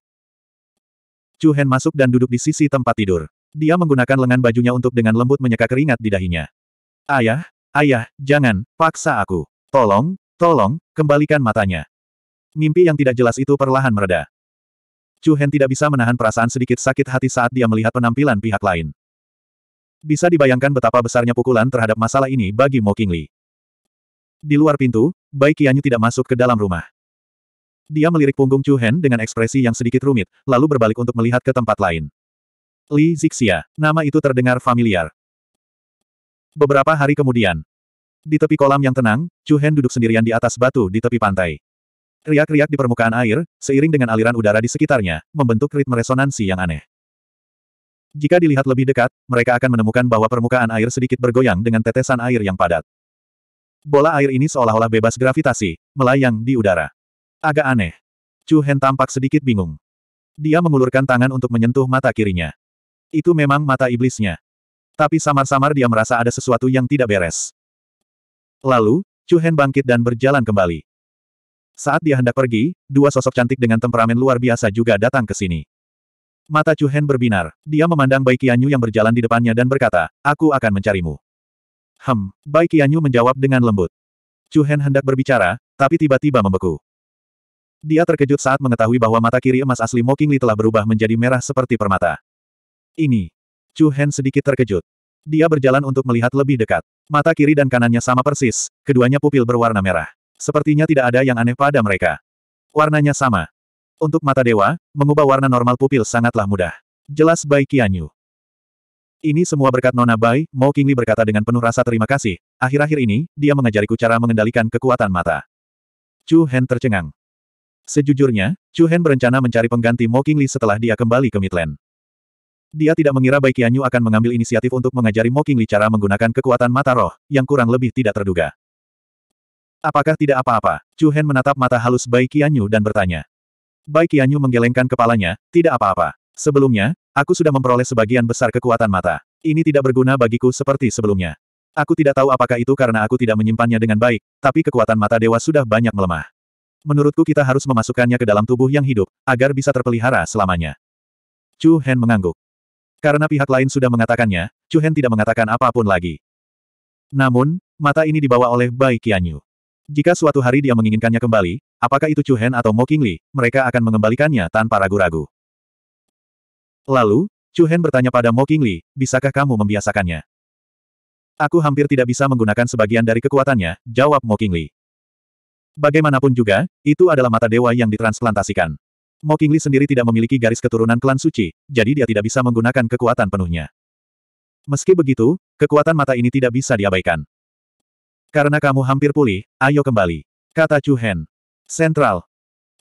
Chu Hen masuk dan duduk di sisi tempat tidur. Dia menggunakan lengan bajunya untuk dengan lembut menyeka keringat di dahinya. Ayah, ayah, jangan, paksa aku. Tolong, tolong, kembalikan matanya. Mimpi yang tidak jelas itu perlahan mereda. Chu Hen tidak bisa menahan perasaan sedikit sakit hati saat dia melihat penampilan pihak lain. Bisa dibayangkan betapa besarnya pukulan terhadap masalah ini bagi Mo Qingli. Di luar pintu, Bai Qianyu tidak masuk ke dalam rumah. Dia melirik punggung Chu Hen dengan ekspresi yang sedikit rumit, lalu berbalik untuk melihat ke tempat lain. Li Zixia, nama itu terdengar familiar. Beberapa hari kemudian, di tepi kolam yang tenang, Chu Hen duduk sendirian di atas batu di tepi pantai. Riak-riak di permukaan air, seiring dengan aliran udara di sekitarnya, membentuk ritme resonansi yang aneh. Jika dilihat lebih dekat, mereka akan menemukan bahwa permukaan air sedikit bergoyang dengan tetesan air yang padat. Bola air ini seolah-olah bebas gravitasi, melayang di udara. Agak aneh. Chu Hen tampak sedikit bingung. Dia mengulurkan tangan untuk menyentuh mata kirinya. Itu memang mata iblisnya. Tapi samar-samar dia merasa ada sesuatu yang tidak beres. Lalu, Chu Hen bangkit dan berjalan kembali. Saat dia hendak pergi, dua sosok cantik dengan temperamen luar biasa juga datang ke sini. Mata Chu Hen berbinar. Dia memandang Bai Qianyu yang berjalan di depannya dan berkata, aku akan mencarimu. Hem, Bai Qianyu menjawab dengan lembut. Chu Hen hendak berbicara, tapi tiba-tiba membeku. Dia terkejut saat mengetahui bahwa mata kiri emas asli Mo Qingli telah berubah menjadi merah seperti permata. Ini. Chu Hen sedikit terkejut. Dia berjalan untuk melihat lebih dekat. Mata kiri dan kanannya sama persis, keduanya pupil berwarna merah. Sepertinya tidak ada yang aneh pada mereka. Warnanya sama. Untuk mata dewa, mengubah warna normal pupil sangatlah mudah. Jelas Bai Qianyu. Ini semua berkat Nona Bai, Mo Qingli berkata dengan penuh rasa terima kasih. Akhir-akhir ini, dia mengajariku cara mengendalikan kekuatan mata. Chu Hen tercengang. Sejujurnya, Chu Hen berencana mencari pengganti Mo Qingli setelah dia kembali ke Midland. Dia tidak mengira Bai Qianyu akan mengambil inisiatif untuk mengajari Mo Qingli cara menggunakan kekuatan mata roh, yang kurang lebih tidak terduga. Apakah tidak apa-apa? Chu Hen menatap mata halus Bai Qianyu dan bertanya. Bai Qianyu menggelengkan kepalanya, tidak apa-apa. Sebelumnya, aku sudah memperoleh sebagian besar kekuatan mata. Ini tidak berguna bagiku seperti sebelumnya. Aku tidak tahu apakah itu karena aku tidak menyimpannya dengan baik, tapi kekuatan mata dewa sudah banyak melemah. Menurutku kita harus memasukkannya ke dalam tubuh yang hidup, agar bisa terpelihara selamanya. Chu Hen mengangguk. Karena pihak lain sudah mengatakannya, Chu Hen tidak mengatakan apapun lagi. Namun, mata ini dibawa oleh Bai Qianyu. Jika suatu hari dia menginginkannya kembali, apakah itu Chu Hen atau Mo Qingli, mereka akan mengembalikannya tanpa ragu-ragu. Lalu, Chu Hen bertanya pada Mo Qingli, bisakah kamu membiasakannya? Aku hampir tidak bisa menggunakan sebagian dari kekuatannya, jawab Mo Qingli. Bagaimanapun juga, itu adalah mata dewa yang ditransplantasikan. Mo Qingli sendiri tidak memiliki garis keturunan klan suci, jadi dia tidak bisa menggunakan kekuatan penuhnya. Meski begitu, kekuatan mata ini tidak bisa diabaikan. Karena kamu hampir pulih, ayo kembali. Kata Chu Hen. Sentral.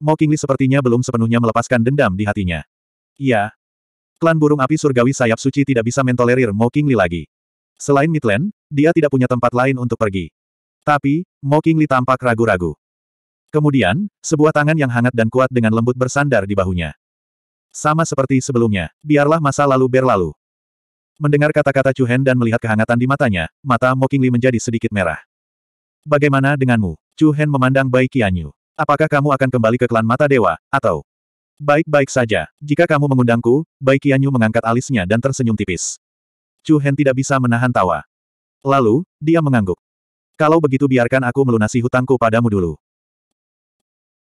Mo sepertinya belum sepenuhnya melepaskan dendam di hatinya. Iya. Klan burung api surgawi sayap suci tidak bisa mentolerir Mo lagi. Selain Midland, dia tidak punya tempat lain untuk pergi. Tapi, Mo tampak ragu-ragu. Kemudian, sebuah tangan yang hangat dan kuat dengan lembut bersandar di bahunya. Sama seperti sebelumnya, biarlah masa lalu berlalu. Mendengar kata-kata Chu Hen dan melihat kehangatan di matanya, mata Mo menjadi sedikit merah. Bagaimana denganmu? Chu Hen memandang Bai Qianyu. Apakah kamu akan kembali ke klan Mata Dewa, atau... Baik-baik saja. Jika kamu mengundangku, Bai Qianyu mengangkat alisnya dan tersenyum tipis. Chu Hen tidak bisa menahan tawa. Lalu, dia mengangguk. Kalau begitu biarkan aku melunasi hutangku padamu dulu.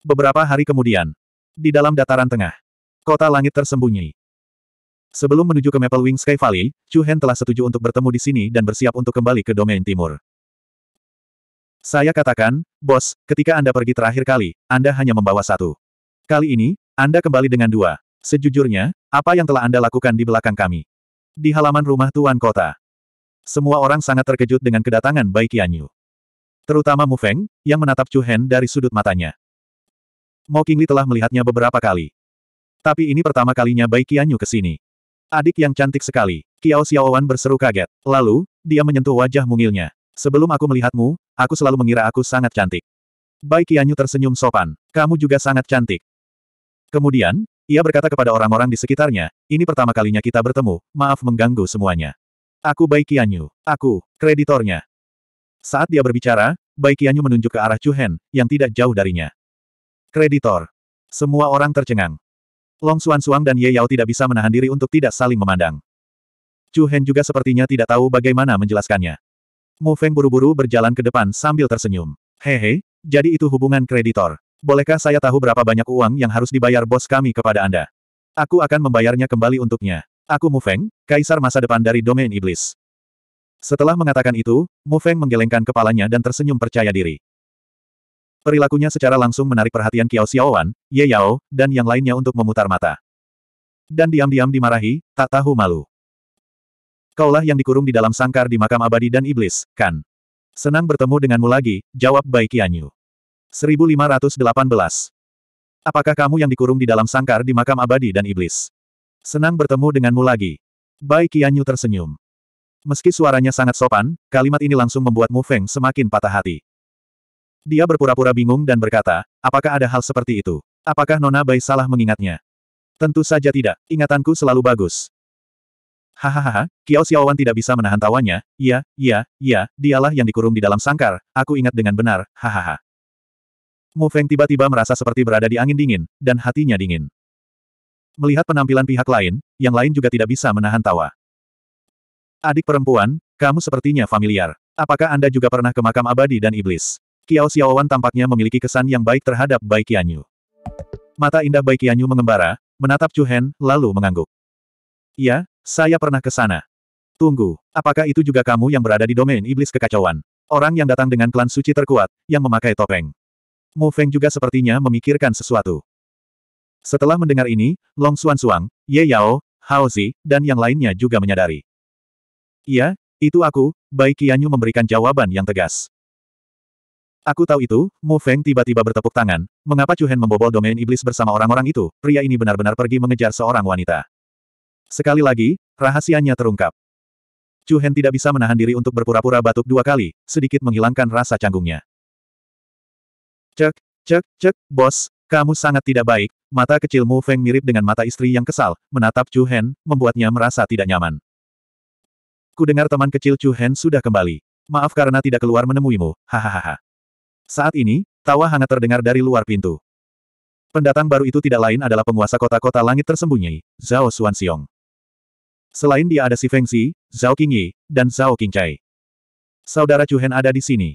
Beberapa hari kemudian, di dalam dataran tengah, kota langit tersembunyi. Sebelum menuju ke Maple Wing Sky Valley, Chu Hen telah setuju untuk bertemu di sini dan bersiap untuk kembali ke domain timur. Saya katakan, bos, ketika Anda pergi terakhir kali, Anda hanya membawa satu. Kali ini, Anda kembali dengan dua. Sejujurnya, apa yang telah Anda lakukan di belakang kami? Di halaman rumah Tuan Kota. Semua orang sangat terkejut dengan kedatangan Bai Qianyu. Terutama Mu Feng, yang menatap Chu Hen dari sudut matanya. Mo Qingli telah melihatnya beberapa kali. Tapi ini pertama kalinya Bai Qianyu ke sini. Adik yang cantik sekali, Kiao Xiaowan berseru kaget. Lalu, dia menyentuh wajah mungilnya. Sebelum aku melihatmu, Aku selalu mengira aku sangat cantik. Bai Qianyu tersenyum sopan. Kamu juga sangat cantik. Kemudian, ia berkata kepada orang-orang di sekitarnya, ini pertama kalinya kita bertemu, maaf mengganggu semuanya. Aku Bai Qianyu. Aku, kreditornya. Saat dia berbicara, Bai Qianyu menunjuk ke arah Chu Hen, yang tidak jauh darinya. Kreditor. Semua orang tercengang. Long Suan Suang dan Ye Yao tidak bisa menahan diri untuk tidak saling memandang. Chu Hen juga sepertinya tidak tahu bagaimana menjelaskannya. Mu Feng buru-buru berjalan ke depan sambil tersenyum. Hehe, jadi itu hubungan kreditor. Bolehkah saya tahu berapa banyak uang yang harus dibayar bos kami kepada Anda? Aku akan membayarnya kembali untuknya. Aku Mu Feng, kaisar masa depan dari domain iblis. Setelah mengatakan itu, Mu Feng menggelengkan kepalanya dan tersenyum percaya diri. Perilakunya secara langsung menarik perhatian Qiao Xiaowan, Ye Yao, dan yang lainnya untuk memutar mata. Dan diam-diam dimarahi, tak tahu malu. Kaulah yang dikurung di dalam sangkar di makam abadi dan iblis, kan? Senang bertemu denganmu lagi, jawab Bai Qianyu. 1518. Apakah kamu yang dikurung di dalam sangkar di makam abadi dan iblis? Senang bertemu denganmu lagi. Bai Qianyu tersenyum. Meski suaranya sangat sopan, kalimat ini langsung membuat Mu Feng semakin patah hati. Dia berpura-pura bingung dan berkata, apakah ada hal seperti itu? Apakah Nona Bai salah mengingatnya? Tentu saja tidak, ingatanku selalu bagus. Hahaha, Kiao Xiaowan tidak bisa menahan tawanya, Ya, ya, ya, dialah yang dikurung di dalam sangkar, aku ingat dengan benar, hahaha. Mu Feng tiba-tiba merasa seperti berada di angin dingin, dan hatinya dingin. Melihat penampilan pihak lain, yang lain juga tidak bisa menahan tawa. Adik perempuan, kamu sepertinya familiar. Apakah Anda juga pernah ke makam abadi dan iblis? Kiao Xiaowan tampaknya memiliki kesan yang baik terhadap Bai Qianyu. Mata indah Bai Qianyu mengembara, menatap Chu Hen, lalu mengangguk. Ya. Saya pernah ke sana. Tunggu, apakah itu juga kamu yang berada di domain iblis kekacauan? Orang yang datang dengan klan suci terkuat, yang memakai topeng. Mu Feng juga sepertinya memikirkan sesuatu. Setelah mendengar ini, Long Xuan Suang, Ye Yao, Hao Zi, dan yang lainnya juga menyadari. Iya, itu aku, Bai Qianyu memberikan jawaban yang tegas. Aku tahu itu, Mu Feng tiba-tiba bertepuk tangan. Mengapa Chu Hen membobol domain iblis bersama orang-orang itu? Pria ini benar-benar pergi mengejar seorang wanita. Sekali lagi, rahasianya terungkap. Chu Hen tidak bisa menahan diri untuk berpura-pura batuk dua kali, sedikit menghilangkan rasa canggungnya. Cek, cek, cek, bos, kamu sangat tidak baik, mata kecil Mu Feng mirip dengan mata istri yang kesal, menatap Chu Hen, membuatnya merasa tidak nyaman. Ku dengar teman kecil Chu Hen sudah kembali. Maaf karena tidak keluar menemuimu, hahaha. Saat ini, tawa hangat terdengar dari luar pintu. Pendatang baru itu tidak lain adalah penguasa kota-kota langit tersembunyi, Zhao Xuanxiong. Selain dia ada si Feng Xi, Zhao Qingyi, dan Zhao Qingcai. Saudara Chu Hen ada di sini.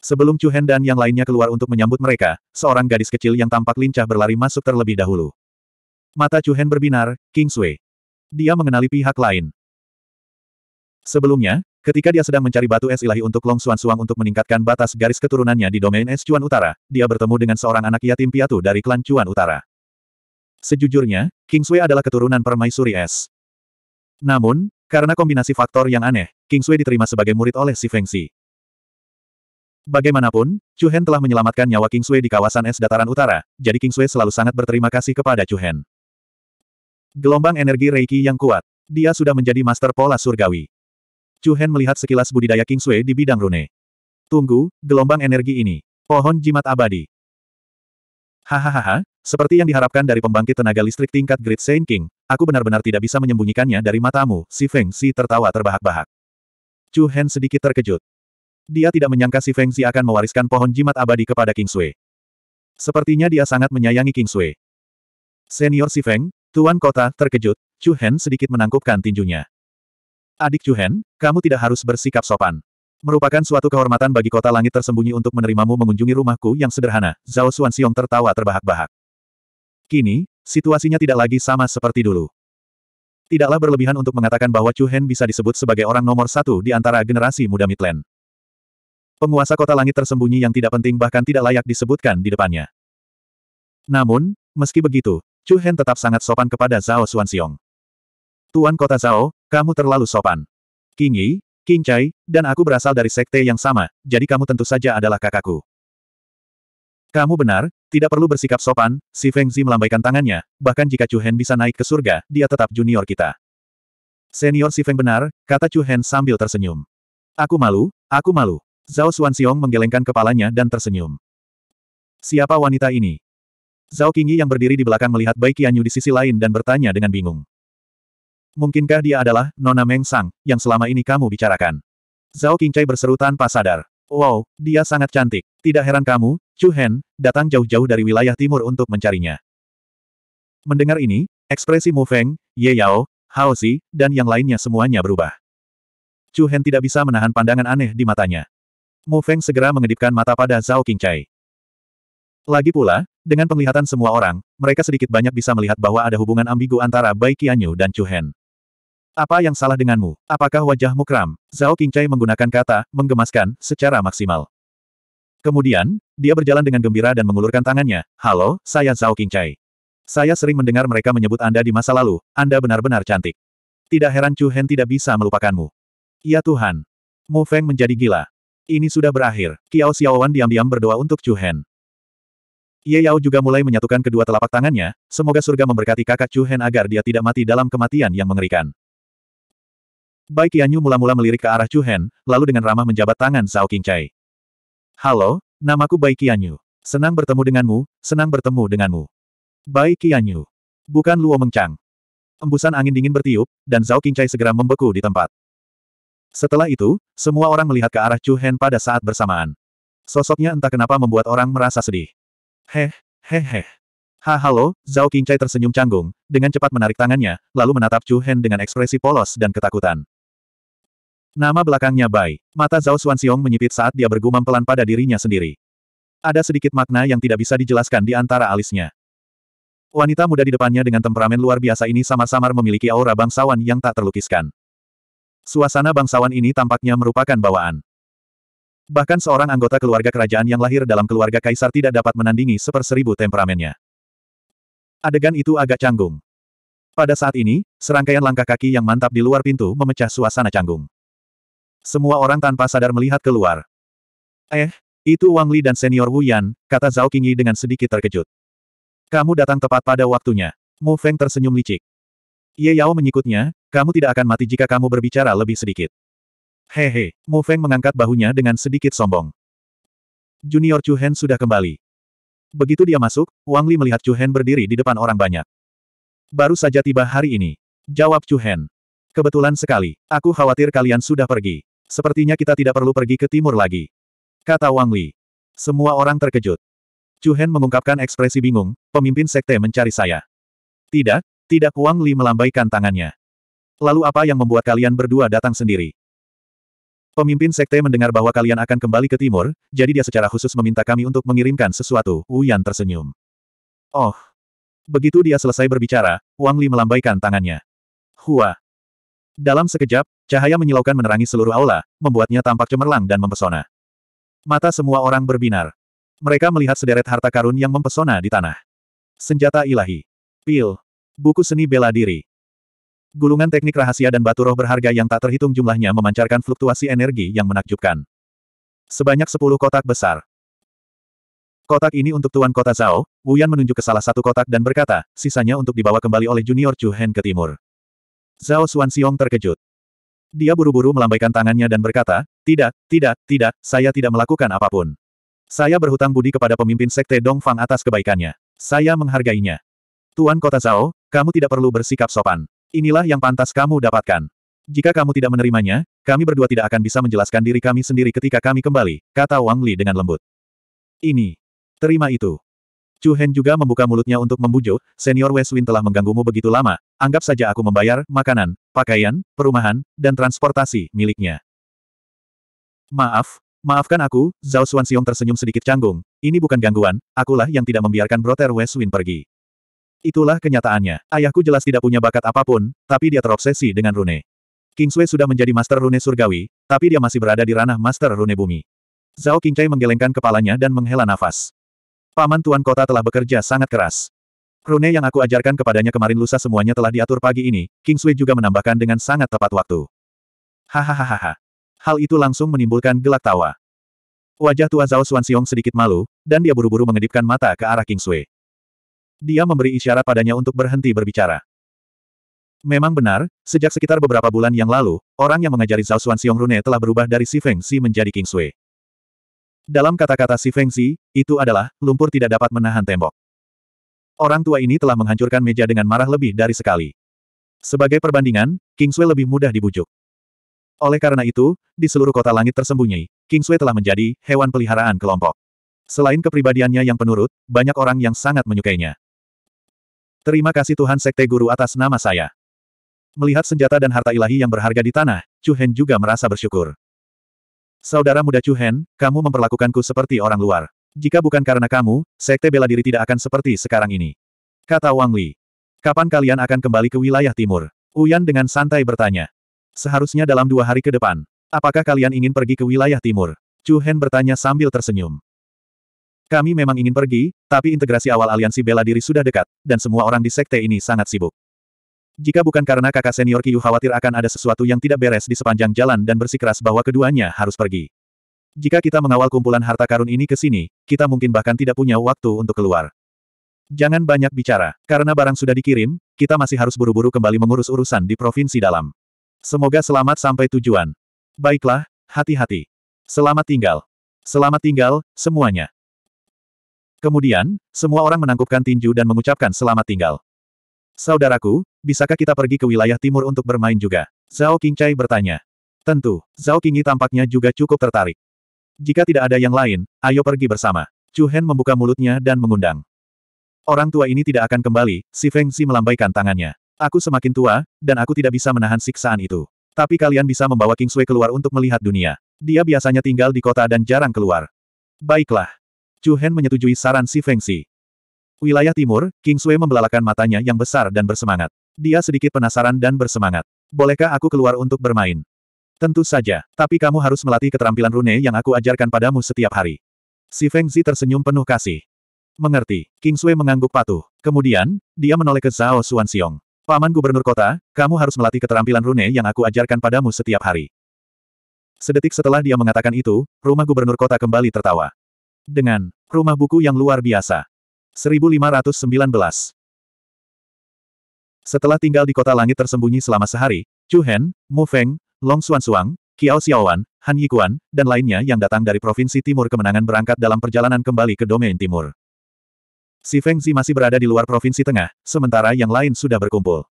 Sebelum Chu Hen dan yang lainnya keluar untuk menyambut mereka, seorang gadis kecil yang tampak lincah berlari masuk terlebih dahulu. Mata Chu Hen berbinar, King Sui. Dia mengenali pihak lain. Sebelumnya, ketika dia sedang mencari batu es ilahi untuk Long Suan Suang untuk meningkatkan batas garis keturunannya di domain es Cuan Utara, dia bertemu dengan seorang anak yatim piatu dari klan Cuan Utara. Sejujurnya, King Sui adalah keturunan permaisuri es. Namun, karena kombinasi faktor yang aneh, King Sui diterima sebagai murid oleh si Feng Xi. Bagaimanapun, Chu Hen telah menyelamatkan nyawa King Sui di kawasan es dataran utara, jadi King Sui selalu sangat berterima kasih kepada Chu Hen. Gelombang energi Reiki yang kuat. Dia sudah menjadi master pola surgawi. Chu Hen melihat sekilas budidaya King Sui di bidang rune. Tunggu, gelombang energi ini. Pohon jimat abadi. Hahaha, seperti yang diharapkan dari pembangkit tenaga listrik tingkat Great Saint King, aku benar-benar tidak bisa menyembunyikannya dari matamu, si Feng Si tertawa terbahak-bahak. Chu Hen sedikit terkejut. Dia tidak menyangka si Feng Si akan mewariskan pohon jimat abadi kepada King Sui. Sepertinya dia sangat menyayangi King Sui. Senior si Feng, Tuan Kota, terkejut, Chu Hen sedikit menangkupkan tinjunya. Adik Chu Hen, kamu tidak harus bersikap sopan. Merupakan suatu kehormatan bagi kota langit tersembunyi untuk menerimamu mengunjungi rumahku yang sederhana, Zhao Xuanxiong tertawa terbahak-bahak. Kini, situasinya tidak lagi sama seperti dulu. Tidaklah berlebihan untuk mengatakan bahwa Chu Hen bisa disebut sebagai orang nomor satu di antara generasi muda Midland. Penguasa kota langit tersembunyi yang tidak penting bahkan tidak layak disebutkan di depannya. Namun, meski begitu, Chu Hen tetap sangat sopan kepada Zhao Xuanxiong. Tuan kota Zhao, kamu terlalu sopan. King Yi, King Chai, dan aku berasal dari sekte yang sama, jadi kamu tentu saja adalah kakakku. Kamu benar, tidak perlu bersikap sopan, si Feng Zi melambaikan tangannya, bahkan jika Chu Hen bisa naik ke surga, dia tetap junior kita. Senior si Feng benar, kata Chu Hen sambil tersenyum. Aku malu, aku malu. Zhao Xuanxiong menggelengkan kepalanya dan tersenyum. Siapa wanita ini? Zhao Qingyi yang berdiri di belakang melihat Bai Qianyu di sisi lain dan bertanya dengan bingung. Mungkinkah dia adalah Nona Meng Sang, yang selama ini kamu bicarakan? Zhao Qingcai berseru tanpa sadar. Wow, dia sangat cantik. Tidak heran kamu, Chu Hen, datang jauh-jauh dari wilayah timur untuk mencarinya. Mendengar ini, ekspresi Mu Feng, Ye Yao, Hao Si, dan yang lainnya semuanya berubah. Chu Hen tidak bisa menahan pandangan aneh di matanya. Mu Feng segera mengedipkan mata pada Zhao Qingcai. Lagi pula, dengan penglihatan semua orang, mereka sedikit banyak bisa melihat bahwa ada hubungan ambigu antara Bai Qianyu dan Chu Hen. Apa yang salah denganmu? Apakah wajahmu kram? Zhao Qingcai menggunakan kata, menggemaskan, secara maksimal. Kemudian, dia berjalan dengan gembira dan mengulurkan tangannya, Halo, saya Zhao Qingcai. Saya sering mendengar mereka menyebut Anda di masa lalu, Anda benar-benar cantik. Tidak heran Chu Hen tidak bisa melupakanmu. Ya Tuhan. Mu Feng menjadi gila. Ini sudah berakhir. Kiao Xiaowan diam-diam berdoa untuk Chu Hen. Ye Yao juga mulai menyatukan kedua telapak tangannya, semoga surga memberkati kakak Chu Hen agar dia tidak mati dalam kematian yang mengerikan. Bai Qianyu mula-mula melirik ke arah Chu Hen, lalu dengan ramah menjabat tangan Zhao Qingcai. Halo, namaku Bai Qianyu. Senang bertemu denganmu, senang bertemu denganmu. Bai Qianyu. Bukan Luo Mengchang. Embusan angin dingin bertiup, dan Zhao Qingcai segera membeku di tempat. Setelah itu, semua orang melihat ke arah Chu Hen pada saat bersamaan. Sosoknya entah kenapa membuat orang merasa sedih. Heh, heh heh. Ha halo, Zhao Qingcai tersenyum canggung, dengan cepat menarik tangannya, lalu menatap Chu Hen dengan ekspresi polos dan ketakutan. Nama belakangnya Bai. Mata Zhao Xuanxiong menyipit saat dia bergumam pelan pada dirinya sendiri. Ada sedikit makna yang tidak bisa dijelaskan di antara alisnya. Wanita muda di depannya dengan temperamen luar biasa ini sama samar memiliki aura bangsawan yang tak terlukiskan. Suasana bangsawan ini tampaknya merupakan bawaan. Bahkan seorang anggota keluarga kerajaan yang lahir dalam keluarga kaisar tidak dapat menandingi seperseribu temperamennya. Adegan itu agak canggung. Pada saat ini, serangkaian langkah kaki yang mantap di luar pintu memecah suasana canggung. Semua orang tanpa sadar melihat keluar. Eh, itu Wang Li dan senior Wu Yan, kata Zhao Qingyi dengan sedikit terkejut. Kamu datang tepat pada waktunya. Mu Feng tersenyum licik. Ye Yao menyikutnya, kamu tidak akan mati jika kamu berbicara lebih sedikit. Hehe, Mu Feng mengangkat bahunya dengan sedikit sombong. Junior Chu Hen sudah kembali. Begitu dia masuk, Wang Li melihat Chu Hen berdiri di depan orang banyak. Baru saja tiba hari ini. Jawab Chu Hen. Kebetulan sekali, aku khawatir kalian sudah pergi. Sepertinya kita tidak perlu pergi ke timur lagi. Kata Wang Li. Semua orang terkejut. Chu Hen mengungkapkan ekspresi bingung, pemimpin sekte mencari saya. Tidak, tidak Wang Li melambaikan tangannya. Lalu apa yang membuat kalian berdua datang sendiri? Pemimpin sekte mendengar bahwa kalian akan kembali ke timur, jadi dia secara khusus meminta kami untuk mengirimkan sesuatu, Wu Yan tersenyum. Oh. Begitu dia selesai berbicara, Wang Li melambaikan tangannya. Hua. Dalam sekejap, cahaya menyilaukan menerangi seluruh aula, membuatnya tampak cemerlang dan mempesona. Mata semua orang berbinar. Mereka melihat sederet harta karun yang mempesona di tanah. Senjata ilahi. Pil. Buku seni bela diri. Gulungan teknik rahasia dan batu roh berharga yang tak terhitung jumlahnya memancarkan fluktuasi energi yang menakjubkan. Sebanyak sepuluh kotak besar. Kotak ini untuk Tuan Kota Zhao, Wuyan menunjuk ke salah satu kotak dan berkata, sisanya untuk dibawa kembali oleh Junior Chu Hen ke timur. Zhao Xuanxiong terkejut. Dia buru-buru melambaikan tangannya dan berkata, tidak, tidak, tidak, saya tidak melakukan apapun. Saya berhutang budi kepada pemimpin sekte Dongfang atas kebaikannya. Saya menghargainya. Tuan Kota Zhao, kamu tidak perlu bersikap sopan. Inilah yang pantas kamu dapatkan. Jika kamu tidak menerimanya, kami berdua tidak akan bisa menjelaskan diri kami sendiri ketika kami kembali, kata Wang Li dengan lembut. Ini. Terima itu. Chu Hen juga membuka mulutnya untuk membujuk, senior Wing telah mengganggumu begitu lama, anggap saja aku membayar, makanan, pakaian, perumahan, dan transportasi miliknya. Maaf, maafkan aku, Zhao Xuanxiong tersenyum sedikit canggung, ini bukan gangguan, akulah yang tidak membiarkan Broter Wing pergi. Itulah kenyataannya, ayahku jelas tidak punya bakat apapun, tapi dia terobsesi dengan rune. King Kingsway sudah menjadi Master Rune Surgawi, tapi dia masih berada di ranah Master Rune Bumi. Zhao Qingcai menggelengkan kepalanya dan menghela nafas. Paman Tuan Kota telah bekerja sangat keras. Rune yang aku ajarkan kepadanya kemarin lusa semuanya telah diatur pagi ini, King Sui juga menambahkan dengan sangat tepat waktu. Hahaha. Hal itu langsung menimbulkan gelak tawa. Wajah tua Zhao Xuanxiong sedikit malu, dan dia buru-buru mengedipkan mata ke arah King Sui. Dia memberi isyarat padanya untuk berhenti berbicara. Memang benar, sejak sekitar beberapa bulan yang lalu, orang yang mengajari Zhao Xuanxiong Rune telah berubah dari Si Feng Si menjadi King Sui. Dalam kata-kata si Zi, itu adalah, lumpur tidak dapat menahan tembok. Orang tua ini telah menghancurkan meja dengan marah lebih dari sekali. Sebagai perbandingan, King Sui lebih mudah dibujuk. Oleh karena itu, di seluruh kota langit tersembunyi, King Sui telah menjadi hewan peliharaan kelompok. Selain kepribadiannya yang penurut, banyak orang yang sangat menyukainya. Terima kasih Tuhan Sekte Guru atas nama saya. Melihat senjata dan harta ilahi yang berharga di tanah, Chu Hen juga merasa bersyukur. Saudara muda Chu Hen, kamu memperlakukanku seperti orang luar. Jika bukan karena kamu, sekte bela diri tidak akan seperti sekarang ini. Kata Wang Li. Kapan kalian akan kembali ke wilayah timur? Uyan dengan santai bertanya. Seharusnya dalam dua hari ke depan. Apakah kalian ingin pergi ke wilayah timur? Chu Hen bertanya sambil tersenyum. Kami memang ingin pergi, tapi integrasi awal aliansi bela diri sudah dekat, dan semua orang di sekte ini sangat sibuk. Jika bukan karena kakak senior Kiyu khawatir akan ada sesuatu yang tidak beres di sepanjang jalan dan bersikeras bahwa keduanya harus pergi. Jika kita mengawal kumpulan harta karun ini ke sini, kita mungkin bahkan tidak punya waktu untuk keluar. Jangan banyak bicara, karena barang sudah dikirim, kita masih harus buru-buru kembali mengurus urusan di provinsi dalam. Semoga selamat sampai tujuan. Baiklah, hati-hati. Selamat tinggal. Selamat tinggal, semuanya. Kemudian, semua orang menangkupkan tinju dan mengucapkan selamat tinggal. Saudaraku, bisakah kita pergi ke wilayah timur untuk bermain juga? Zhao Qingcai bertanya. Tentu, Zhao Qingyi tampaknya juga cukup tertarik. Jika tidak ada yang lain, ayo pergi bersama. Chu Hen membuka mulutnya dan mengundang. Orang tua ini tidak akan kembali, si Feng Xi melambaikan tangannya. Aku semakin tua, dan aku tidak bisa menahan siksaan itu. Tapi kalian bisa membawa King Sui keluar untuk melihat dunia. Dia biasanya tinggal di kota dan jarang keluar. Baiklah. Chu Hen menyetujui saran si Feng Xi. Wilayah timur, King Sui membelalakan matanya yang besar dan bersemangat. Dia sedikit penasaran dan bersemangat. Bolehkah aku keluar untuk bermain? Tentu saja, tapi kamu harus melatih keterampilan rune yang aku ajarkan padamu setiap hari. Si Feng Zi tersenyum penuh kasih. Mengerti, King Sui mengangguk patuh. Kemudian, dia menoleh ke Zhao Xuanxiong. Paman Gubernur Kota, kamu harus melatih keterampilan rune yang aku ajarkan padamu setiap hari. Sedetik setelah dia mengatakan itu, rumah Gubernur Kota kembali tertawa. Dengan rumah buku yang luar biasa, 1519 Setelah tinggal di kota langit tersembunyi selama sehari, Chu Hen, Mu Feng, Long Xuan Suang, Kiao Xiaowan, Han Yikuan, dan lainnya yang datang dari Provinsi Timur Kemenangan berangkat dalam perjalanan kembali ke domain timur. Si Feng Zi masih berada di luar Provinsi Tengah, sementara yang lain sudah berkumpul.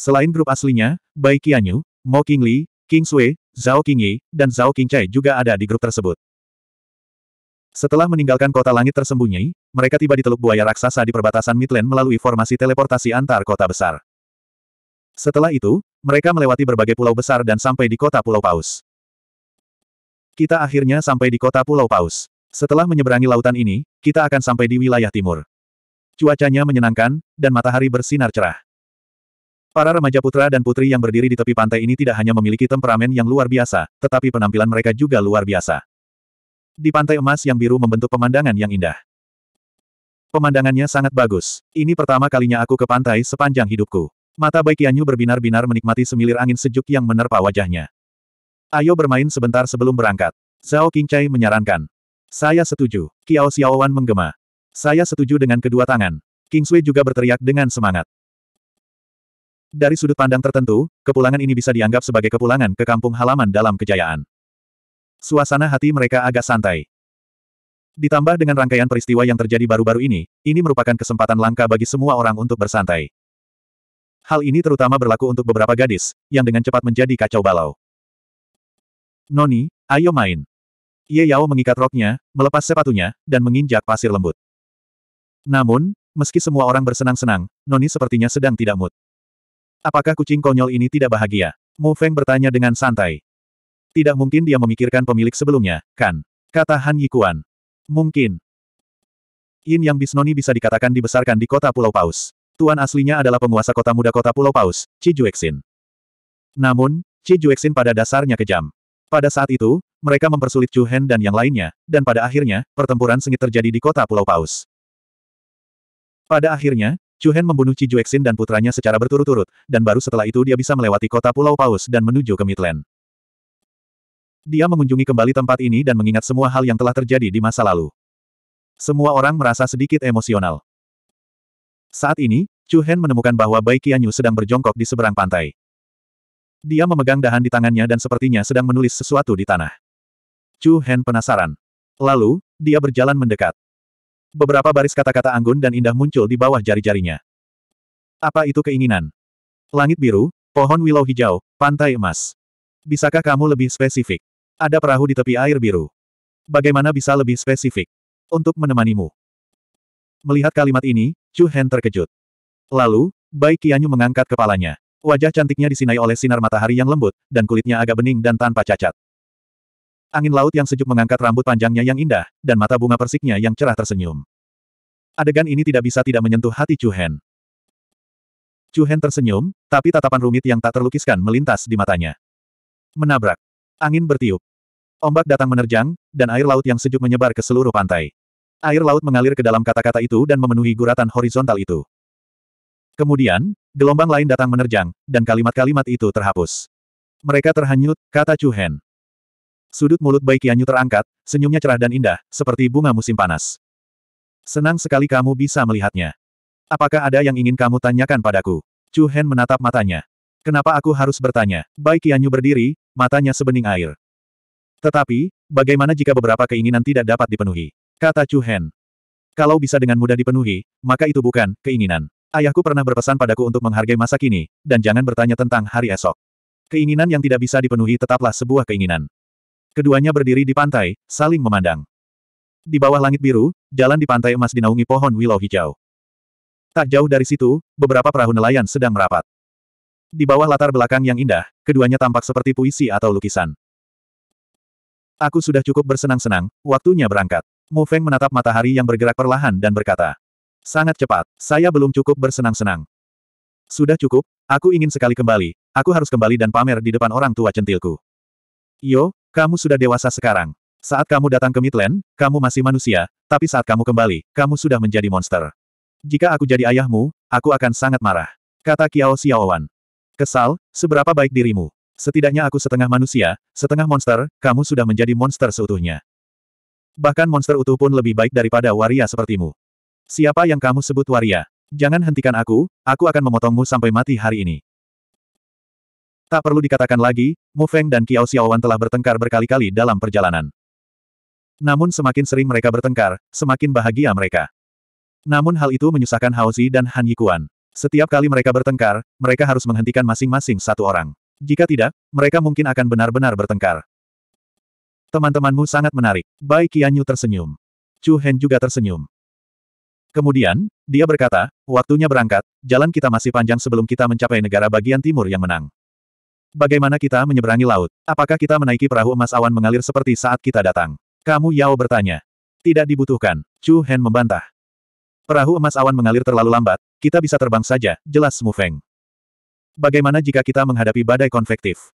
Selain grup aslinya, Bai Qianyu, Mo Qingli, King Sui, Zhao Qingyi, dan Zhao Qingcai juga ada di grup tersebut. Setelah meninggalkan kota langit tersembunyi, mereka tiba di teluk buaya raksasa di perbatasan Midland melalui formasi teleportasi antar kota besar. Setelah itu, mereka melewati berbagai pulau besar dan sampai di kota Pulau Paus. Kita akhirnya sampai di kota Pulau Paus. Setelah menyeberangi lautan ini, kita akan sampai di wilayah timur. Cuacanya menyenangkan, dan matahari bersinar cerah. Para remaja putra dan putri yang berdiri di tepi pantai ini tidak hanya memiliki temperamen yang luar biasa, tetapi penampilan mereka juga luar biasa. Di pantai emas yang biru membentuk pemandangan yang indah. Pemandangannya sangat bagus. Ini pertama kalinya aku ke pantai sepanjang hidupku. Mata Baikianyu Qianyu berbinar-binar menikmati semilir angin sejuk yang menerpa wajahnya. Ayo bermain sebentar sebelum berangkat. Zhao Qingcai menyarankan. Saya setuju. Qiao Xiaowan menggema. Saya setuju dengan kedua tangan. King Sui juga berteriak dengan semangat. Dari sudut pandang tertentu, kepulangan ini bisa dianggap sebagai kepulangan ke kampung halaman dalam kejayaan. Suasana hati mereka agak santai. Ditambah dengan rangkaian peristiwa yang terjadi baru-baru ini, ini merupakan kesempatan langka bagi semua orang untuk bersantai. Hal ini terutama berlaku untuk beberapa gadis, yang dengan cepat menjadi kacau balau. Noni, ayo main. Ye Yao mengikat roknya, melepas sepatunya, dan menginjak pasir lembut. Namun, meski semua orang bersenang-senang, Noni sepertinya sedang tidak mood. Apakah kucing konyol ini tidak bahagia? Mu Feng bertanya dengan santai. Tidak mungkin dia memikirkan pemilik sebelumnya, kan? Kata Han Yikuan. Mungkin. Yin Yang Bisnoni bisa dikatakan dibesarkan di kota Pulau Paus. Tuan aslinya adalah penguasa kota muda kota Pulau Paus, Ci Juexin. Namun, Ci Juexin pada dasarnya kejam. Pada saat itu, mereka mempersulit Chu Hen dan yang lainnya, dan pada akhirnya, pertempuran sengit terjadi di kota Pulau Paus. Pada akhirnya, Chu Hen membunuh Ci Juexin dan putranya secara berturut-turut, dan baru setelah itu dia bisa melewati kota Pulau Paus dan menuju ke Midland. Dia mengunjungi kembali tempat ini dan mengingat semua hal yang telah terjadi di masa lalu. Semua orang merasa sedikit emosional. Saat ini, Chu Hen menemukan bahwa Bai Qianyu sedang berjongkok di seberang pantai. Dia memegang dahan di tangannya dan sepertinya sedang menulis sesuatu di tanah. Chu Hen penasaran. Lalu, dia berjalan mendekat. Beberapa baris kata-kata anggun dan indah muncul di bawah jari-jarinya. Apa itu keinginan? Langit biru, pohon willow hijau, pantai emas. Bisakah kamu lebih spesifik? Ada perahu di tepi air biru. Bagaimana bisa lebih spesifik? Untuk menemanimu. Melihat kalimat ini, Chu Hen terkejut. Lalu, Bai Qianyu mengangkat kepalanya. Wajah cantiknya disinai oleh sinar matahari yang lembut, dan kulitnya agak bening dan tanpa cacat. Angin laut yang sejuk mengangkat rambut panjangnya yang indah, dan mata bunga persiknya yang cerah tersenyum. Adegan ini tidak bisa tidak menyentuh hati Chu Hen. Chu Hen tersenyum, tapi tatapan rumit yang tak terlukiskan melintas di matanya. Menabrak. Angin bertiup. Ombak datang menerjang, dan air laut yang sejuk menyebar ke seluruh pantai. Air laut mengalir ke dalam kata-kata itu dan memenuhi guratan horizontal itu. Kemudian, gelombang lain datang menerjang, dan kalimat-kalimat itu terhapus. Mereka terhanyut, kata Chu Hen. Sudut mulut Bai Qianyu terangkat, senyumnya cerah dan indah, seperti bunga musim panas. Senang sekali kamu bisa melihatnya. Apakah ada yang ingin kamu tanyakan padaku? Chu Hen menatap matanya. Kenapa aku harus bertanya? Bai Qianyu berdiri, matanya sebening air. Tetapi, bagaimana jika beberapa keinginan tidak dapat dipenuhi? Kata Chu Hen. Kalau bisa dengan mudah dipenuhi, maka itu bukan keinginan. Ayahku pernah berpesan padaku untuk menghargai masa kini, dan jangan bertanya tentang hari esok. Keinginan yang tidak bisa dipenuhi tetaplah sebuah keinginan. Keduanya berdiri di pantai, saling memandang. Di bawah langit biru, jalan di pantai emas dinaungi pohon willow hijau. Tak jauh dari situ, beberapa perahu nelayan sedang merapat. Di bawah latar belakang yang indah, keduanya tampak seperti puisi atau lukisan. Aku sudah cukup bersenang-senang, waktunya berangkat. Mu Feng menatap matahari yang bergerak perlahan dan berkata, Sangat cepat, saya belum cukup bersenang-senang. Sudah cukup, aku ingin sekali kembali, aku harus kembali dan pamer di depan orang tua centilku. Yo, kamu sudah dewasa sekarang. Saat kamu datang ke Midland, kamu masih manusia, tapi saat kamu kembali, kamu sudah menjadi monster. Jika aku jadi ayahmu, aku akan sangat marah. Kata Kiao Xiaowan. Kesal, seberapa baik dirimu. Setidaknya aku setengah manusia, setengah monster, kamu sudah menjadi monster seutuhnya. Bahkan monster utuh pun lebih baik daripada waria sepertimu. Siapa yang kamu sebut waria? Jangan hentikan aku, aku akan memotongmu sampai mati hari ini. Tak perlu dikatakan lagi, Mu Feng dan Kiao Xiaowan telah bertengkar berkali-kali dalam perjalanan. Namun semakin sering mereka bertengkar, semakin bahagia mereka. Namun hal itu menyusahkan Hao Zi dan Han Yikuan. Setiap kali mereka bertengkar, mereka harus menghentikan masing-masing satu orang. Jika tidak, mereka mungkin akan benar-benar bertengkar. Teman-temanmu sangat menarik. Bai Qianyu tersenyum. Chu Hen juga tersenyum. Kemudian, dia berkata, waktunya berangkat, jalan kita masih panjang sebelum kita mencapai negara bagian timur yang menang. Bagaimana kita menyeberangi laut? Apakah kita menaiki perahu emas awan mengalir seperti saat kita datang? Kamu Yao bertanya. Tidak dibutuhkan. Chu Hen membantah. Perahu emas awan mengalir terlalu lambat, kita bisa terbang saja, jelas Mu Feng. Bagaimana jika kita menghadapi badai konvektif?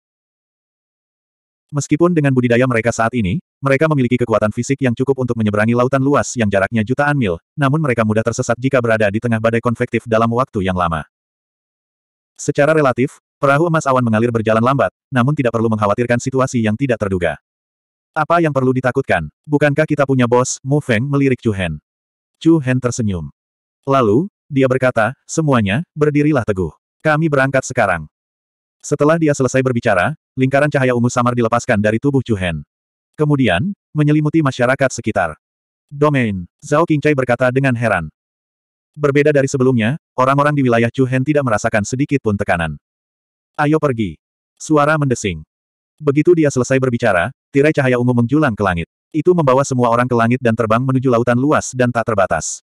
Meskipun dengan budidaya mereka saat ini, mereka memiliki kekuatan fisik yang cukup untuk menyeberangi lautan luas yang jaraknya jutaan mil, namun mereka mudah tersesat jika berada di tengah badai konvektif dalam waktu yang lama. Secara relatif, perahu emas awan mengalir berjalan lambat, namun tidak perlu mengkhawatirkan situasi yang tidak terduga. Apa yang perlu ditakutkan? Bukankah kita punya bos, Mu Feng melirik Chu Hen. Chu Hen tersenyum. Lalu, dia berkata, semuanya, berdirilah teguh. Kami berangkat sekarang. Setelah dia selesai berbicara, lingkaran cahaya ungu samar dilepaskan dari tubuh Chu Hen. Kemudian, menyelimuti masyarakat sekitar. Domain, Zhao Qingcai berkata dengan heran. Berbeda dari sebelumnya, orang-orang di wilayah Chu Hen tidak merasakan sedikit pun tekanan. Ayo pergi. Suara mendesing. Begitu dia selesai berbicara, tirai cahaya ungu menjulang ke langit. Itu membawa semua orang ke langit dan terbang menuju lautan luas dan tak terbatas.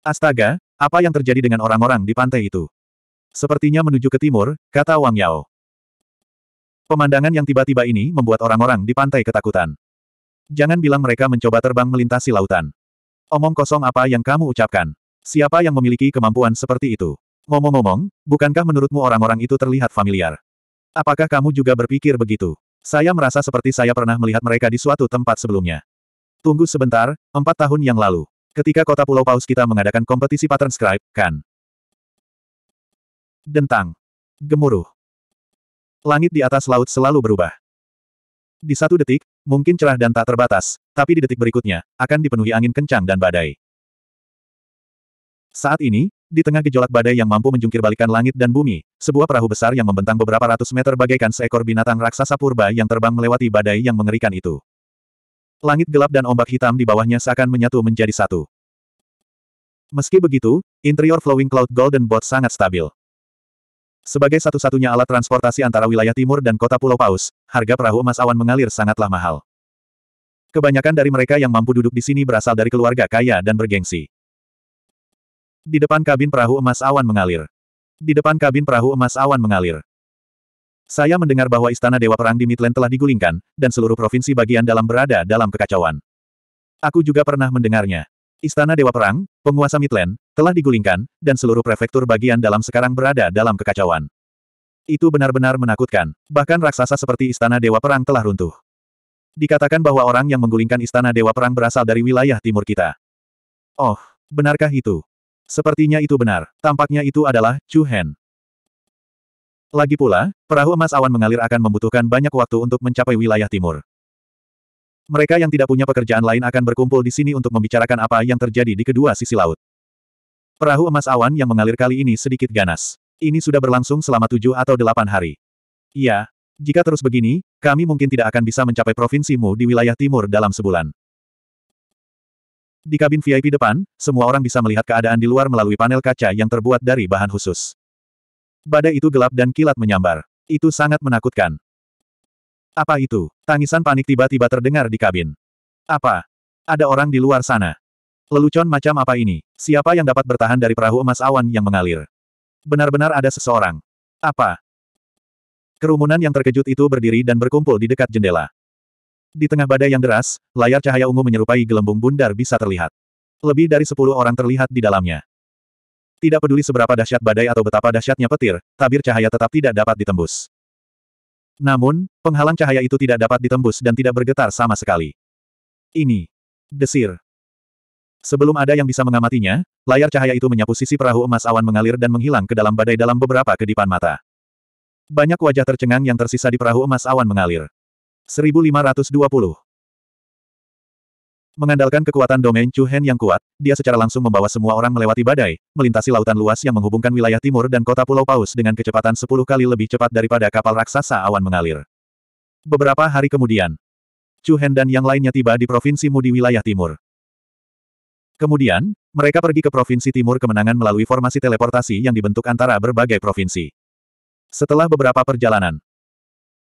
Astaga, apa yang terjadi dengan orang-orang di pantai itu? Sepertinya menuju ke timur, kata Wang Yao. Pemandangan yang tiba-tiba ini membuat orang-orang di pantai ketakutan. Jangan bilang mereka mencoba terbang melintasi lautan. Omong kosong apa yang kamu ucapkan? Siapa yang memiliki kemampuan seperti itu? Ngomong-ngomong, bukankah menurutmu orang-orang itu terlihat familiar? Apakah kamu juga berpikir begitu? Saya merasa seperti saya pernah melihat mereka di suatu tempat sebelumnya. Tunggu sebentar, empat tahun yang lalu. Ketika kota Pulau Paus kita mengadakan kompetisi pattern scribe, kan? Dentang. Gemuruh. Langit di atas laut selalu berubah. Di satu detik, mungkin cerah dan tak terbatas, tapi di detik berikutnya, akan dipenuhi angin kencang dan badai. Saat ini, di tengah gejolak badai yang mampu menjungkirbalikkan langit dan bumi, sebuah perahu besar yang membentang beberapa ratus meter bagaikan seekor binatang raksasa purba yang terbang melewati badai yang mengerikan itu. Langit gelap dan ombak hitam di bawahnya seakan menyatu menjadi satu. Meski begitu, interior Flowing Cloud Golden Boat sangat stabil. Sebagai satu-satunya alat transportasi antara wilayah timur dan kota Pulau Paus, harga perahu emas awan mengalir sangatlah mahal. Kebanyakan dari mereka yang mampu duduk di sini berasal dari keluarga kaya dan bergengsi. Di depan kabin perahu emas awan mengalir. Di depan kabin perahu emas awan mengalir. Saya mendengar bahwa istana Dewa Perang di Midland telah digulingkan, dan seluruh provinsi bagian dalam berada dalam kekacauan. Aku juga pernah mendengarnya. Istana Dewa Perang, penguasa Midland, telah digulingkan, dan seluruh prefektur bagian dalam sekarang berada dalam kekacauan. Itu benar-benar menakutkan. Bahkan raksasa seperti Istana Dewa Perang telah runtuh. Dikatakan bahwa orang yang menggulingkan Istana Dewa Perang berasal dari wilayah timur kita. Oh, benarkah itu? Sepertinya itu benar, tampaknya itu adalah Chu Hen. Lagi pula, perahu emas awan mengalir akan membutuhkan banyak waktu untuk mencapai wilayah timur. Mereka yang tidak punya pekerjaan lain akan berkumpul di sini untuk membicarakan apa yang terjadi di kedua sisi laut. Perahu emas awan yang mengalir kali ini sedikit ganas. Ini sudah berlangsung selama tujuh atau delapan hari. Iya, jika terus begini, kami mungkin tidak akan bisa mencapai provinsimu di wilayah timur dalam sebulan. Di kabin VIP depan, semua orang bisa melihat keadaan di luar melalui panel kaca yang terbuat dari bahan khusus. Badai itu gelap dan kilat menyambar. Itu sangat menakutkan. Apa itu? Tangisan panik tiba-tiba terdengar di kabin. Apa? Ada orang di luar sana. Lelucon macam apa ini? Siapa yang dapat bertahan dari perahu emas awan yang mengalir? Benar-benar ada seseorang. Apa? Kerumunan yang terkejut itu berdiri dan berkumpul di dekat jendela. Di tengah badai yang deras, layar cahaya ungu menyerupai gelembung bundar bisa terlihat. Lebih dari sepuluh orang terlihat di dalamnya. Tidak peduli seberapa dahsyat badai atau betapa dahsyatnya petir, tabir cahaya tetap tidak dapat ditembus. Namun, penghalang cahaya itu tidak dapat ditembus dan tidak bergetar sama sekali. Ini. Desir. Sebelum ada yang bisa mengamatinya, layar cahaya itu menyapu sisi perahu emas awan mengalir dan menghilang ke dalam badai dalam beberapa kedipan mata. Banyak wajah tercengang yang tersisa di perahu emas awan mengalir. 1520. Mengandalkan kekuatan domain Chu Hen yang kuat, dia secara langsung membawa semua orang melewati badai, melintasi lautan luas yang menghubungkan wilayah timur dan kota Pulau Paus dengan kecepatan 10 kali lebih cepat daripada kapal raksasa awan mengalir. Beberapa hari kemudian, Chu Hen dan yang lainnya tiba di Provinsi Mu di wilayah timur. Kemudian, mereka pergi ke Provinsi Timur Kemenangan melalui formasi teleportasi yang dibentuk antara berbagai provinsi. Setelah beberapa perjalanan,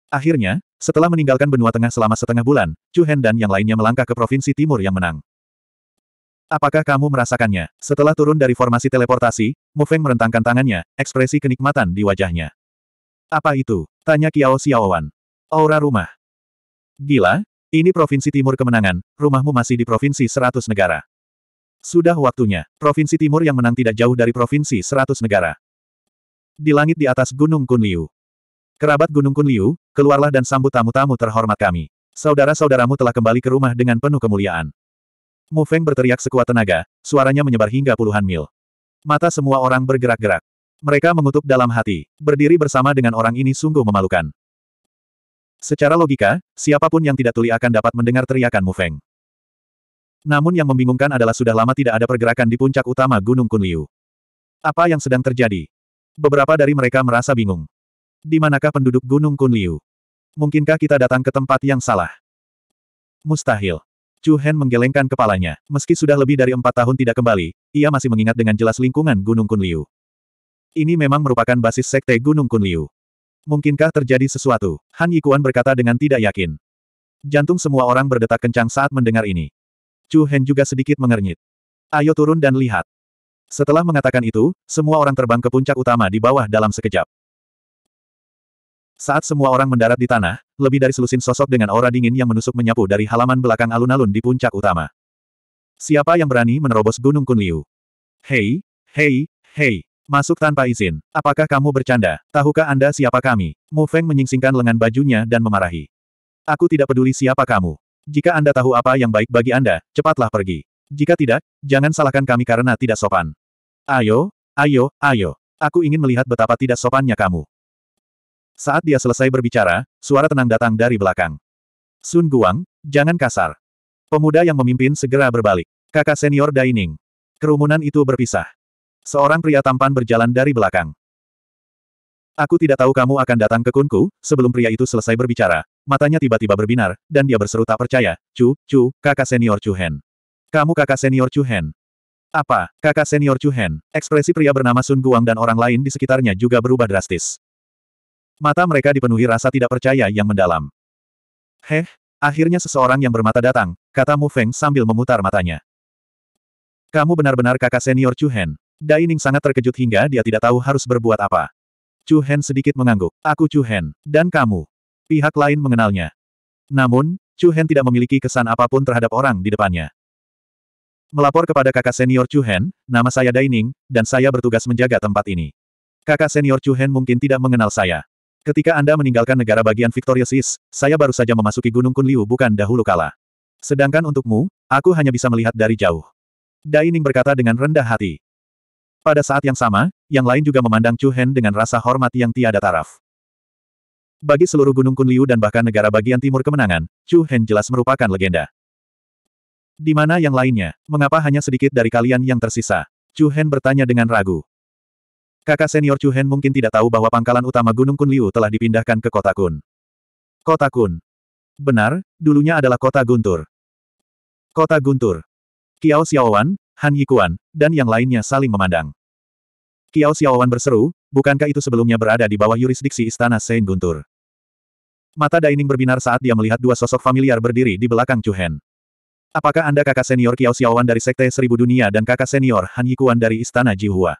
akhirnya, setelah meninggalkan benua tengah selama setengah bulan, Chu Hen dan yang lainnya melangkah ke provinsi timur yang menang. Apakah kamu merasakannya? Setelah turun dari formasi teleportasi, Mu Feng merentangkan tangannya, ekspresi kenikmatan di wajahnya. Apa itu? Tanya Kiao Xiaowan. Aura rumah. Gila, ini provinsi timur kemenangan, rumahmu masih di provinsi seratus negara. Sudah waktunya, provinsi timur yang menang tidak jauh dari provinsi seratus negara. Di langit di atas Gunung Kunliu. Kerabat Gunung Kunliu, keluarlah dan sambut tamu-tamu terhormat kami. Saudara-saudaramu telah kembali ke rumah dengan penuh kemuliaan. Mu Feng berteriak sekuat tenaga, suaranya menyebar hingga puluhan mil. Mata semua orang bergerak-gerak. Mereka mengutuk dalam hati, berdiri bersama dengan orang ini sungguh memalukan. Secara logika, siapapun yang tidak tuli akan dapat mendengar teriakan Mu Feng. Namun yang membingungkan adalah sudah lama tidak ada pergerakan di puncak utama Gunung Kunliu. Apa yang sedang terjadi? Beberapa dari mereka merasa bingung. Di manakah penduduk Gunung Kunliu? Mungkinkah kita datang ke tempat yang salah? Mustahil. Chu Hen menggelengkan kepalanya. Meski sudah lebih dari empat tahun tidak kembali, ia masih mengingat dengan jelas lingkungan Gunung Kunliu. Ini memang merupakan basis sekte Gunung Kunliu. Mungkinkah terjadi sesuatu? Han Yikuan berkata dengan tidak yakin. Jantung semua orang berdetak kencang saat mendengar ini. Chu Hen juga sedikit mengernyit. Ayo turun dan lihat. Setelah mengatakan itu, semua orang terbang ke puncak utama di bawah dalam sekejap. Saat semua orang mendarat di tanah, lebih dari selusin sosok dengan aura dingin yang menusuk menyapu dari halaman belakang alun-alun di puncak utama. Siapa yang berani menerobos Gunung Kunliu? Hei, hei, hei, masuk tanpa izin. Apakah kamu bercanda? Tahukah Anda siapa kami? Mu Feng menyingsingkan lengan bajunya dan memarahi. Aku tidak peduli siapa kamu. Jika Anda tahu apa yang baik bagi Anda, cepatlah pergi. Jika tidak, jangan salahkan kami karena tidak sopan. Ayo, ayo, ayo. Aku ingin melihat betapa tidak sopannya kamu. Saat dia selesai berbicara, suara tenang datang dari belakang. Sun Guang, jangan kasar. Pemuda yang memimpin segera berbalik. Kakak senior Daining. Kerumunan itu berpisah. Seorang pria tampan berjalan dari belakang. Aku tidak tahu kamu akan datang ke Kunku, sebelum pria itu selesai berbicara. Matanya tiba-tiba berbinar, dan dia berseru tak percaya, Chu, Chu, kakak senior Chu Hen. Kamu kakak senior Chu Hen. Apa, kakak senior Chu Hen? Ekspresi pria bernama Sun Guang dan orang lain di sekitarnya juga berubah drastis. Mata mereka dipenuhi rasa tidak percaya yang mendalam. Heh, akhirnya seseorang yang bermata datang, kata Mu Feng sambil memutar matanya. Kamu benar-benar kakak senior Chu Hen. Dai Ning sangat terkejut hingga dia tidak tahu harus berbuat apa. Chu Hen sedikit mengangguk. Aku Chu Hen, dan kamu. Pihak lain mengenalnya. Namun, Chu Hen tidak memiliki kesan apapun terhadap orang di depannya. Melapor kepada kakak senior Chu Hen, nama saya Daining, dan saya bertugas menjaga tempat ini. Kakak senior Chu Hen mungkin tidak mengenal saya. Ketika Anda meninggalkan negara bagian Sis, saya baru saja memasuki Gunung Kunliu bukan dahulu kala. Sedangkan untukmu, aku hanya bisa melihat dari jauh. Daining berkata dengan rendah hati. Pada saat yang sama, yang lain juga memandang Chu Hen dengan rasa hormat yang tiada taraf. Bagi seluruh Gunung Kunliu dan bahkan negara bagian timur kemenangan, Chu Hen jelas merupakan legenda. Di mana yang lainnya? Mengapa hanya sedikit dari kalian yang tersisa? Chu Hen bertanya dengan ragu. Kakak senior Chu Hen mungkin tidak tahu bahwa pangkalan utama Gunung Kunliu telah dipindahkan ke kota Kun. Kota Kun. Benar, dulunya adalah kota Guntur. Kota Guntur. Kiao Xiaowan, Han Yikuan, dan yang lainnya saling memandang. Kiao Xiaowan berseru, bukankah itu sebelumnya berada di bawah yurisdiksi istana Sein Guntur? Mata Daining berbinar saat dia melihat dua sosok familiar berdiri di belakang Chu Hen. Apakah Anda kakak senior Kiao Xiaowan dari Sekte Seribu Dunia dan kakak senior Han Yikuan dari Istana Jihua?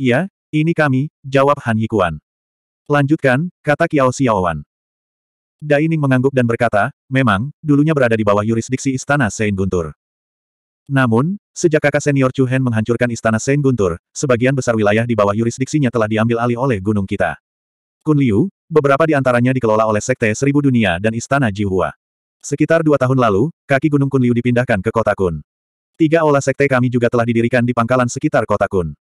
Iya, ini kami, jawab Han Yikuan. Lanjutkan, kata Kiao Xiaowan. Daining mengangguk dan berkata, memang, dulunya berada di bawah yurisdiksi Istana Sein Guntur. Namun, sejak kakak senior Chu Hen menghancurkan istana Sein Guntur, sebagian besar wilayah di bawah yurisdiksinya telah diambil alih oleh gunung kita. Kun Liu, beberapa di antaranya dikelola oleh Sekte Seribu Dunia dan Istana Jihua. Sekitar dua tahun lalu, kaki gunung Kun Liu dipindahkan ke kota Kun. Tiga olah sekte kami juga telah didirikan di pangkalan sekitar kota Kun.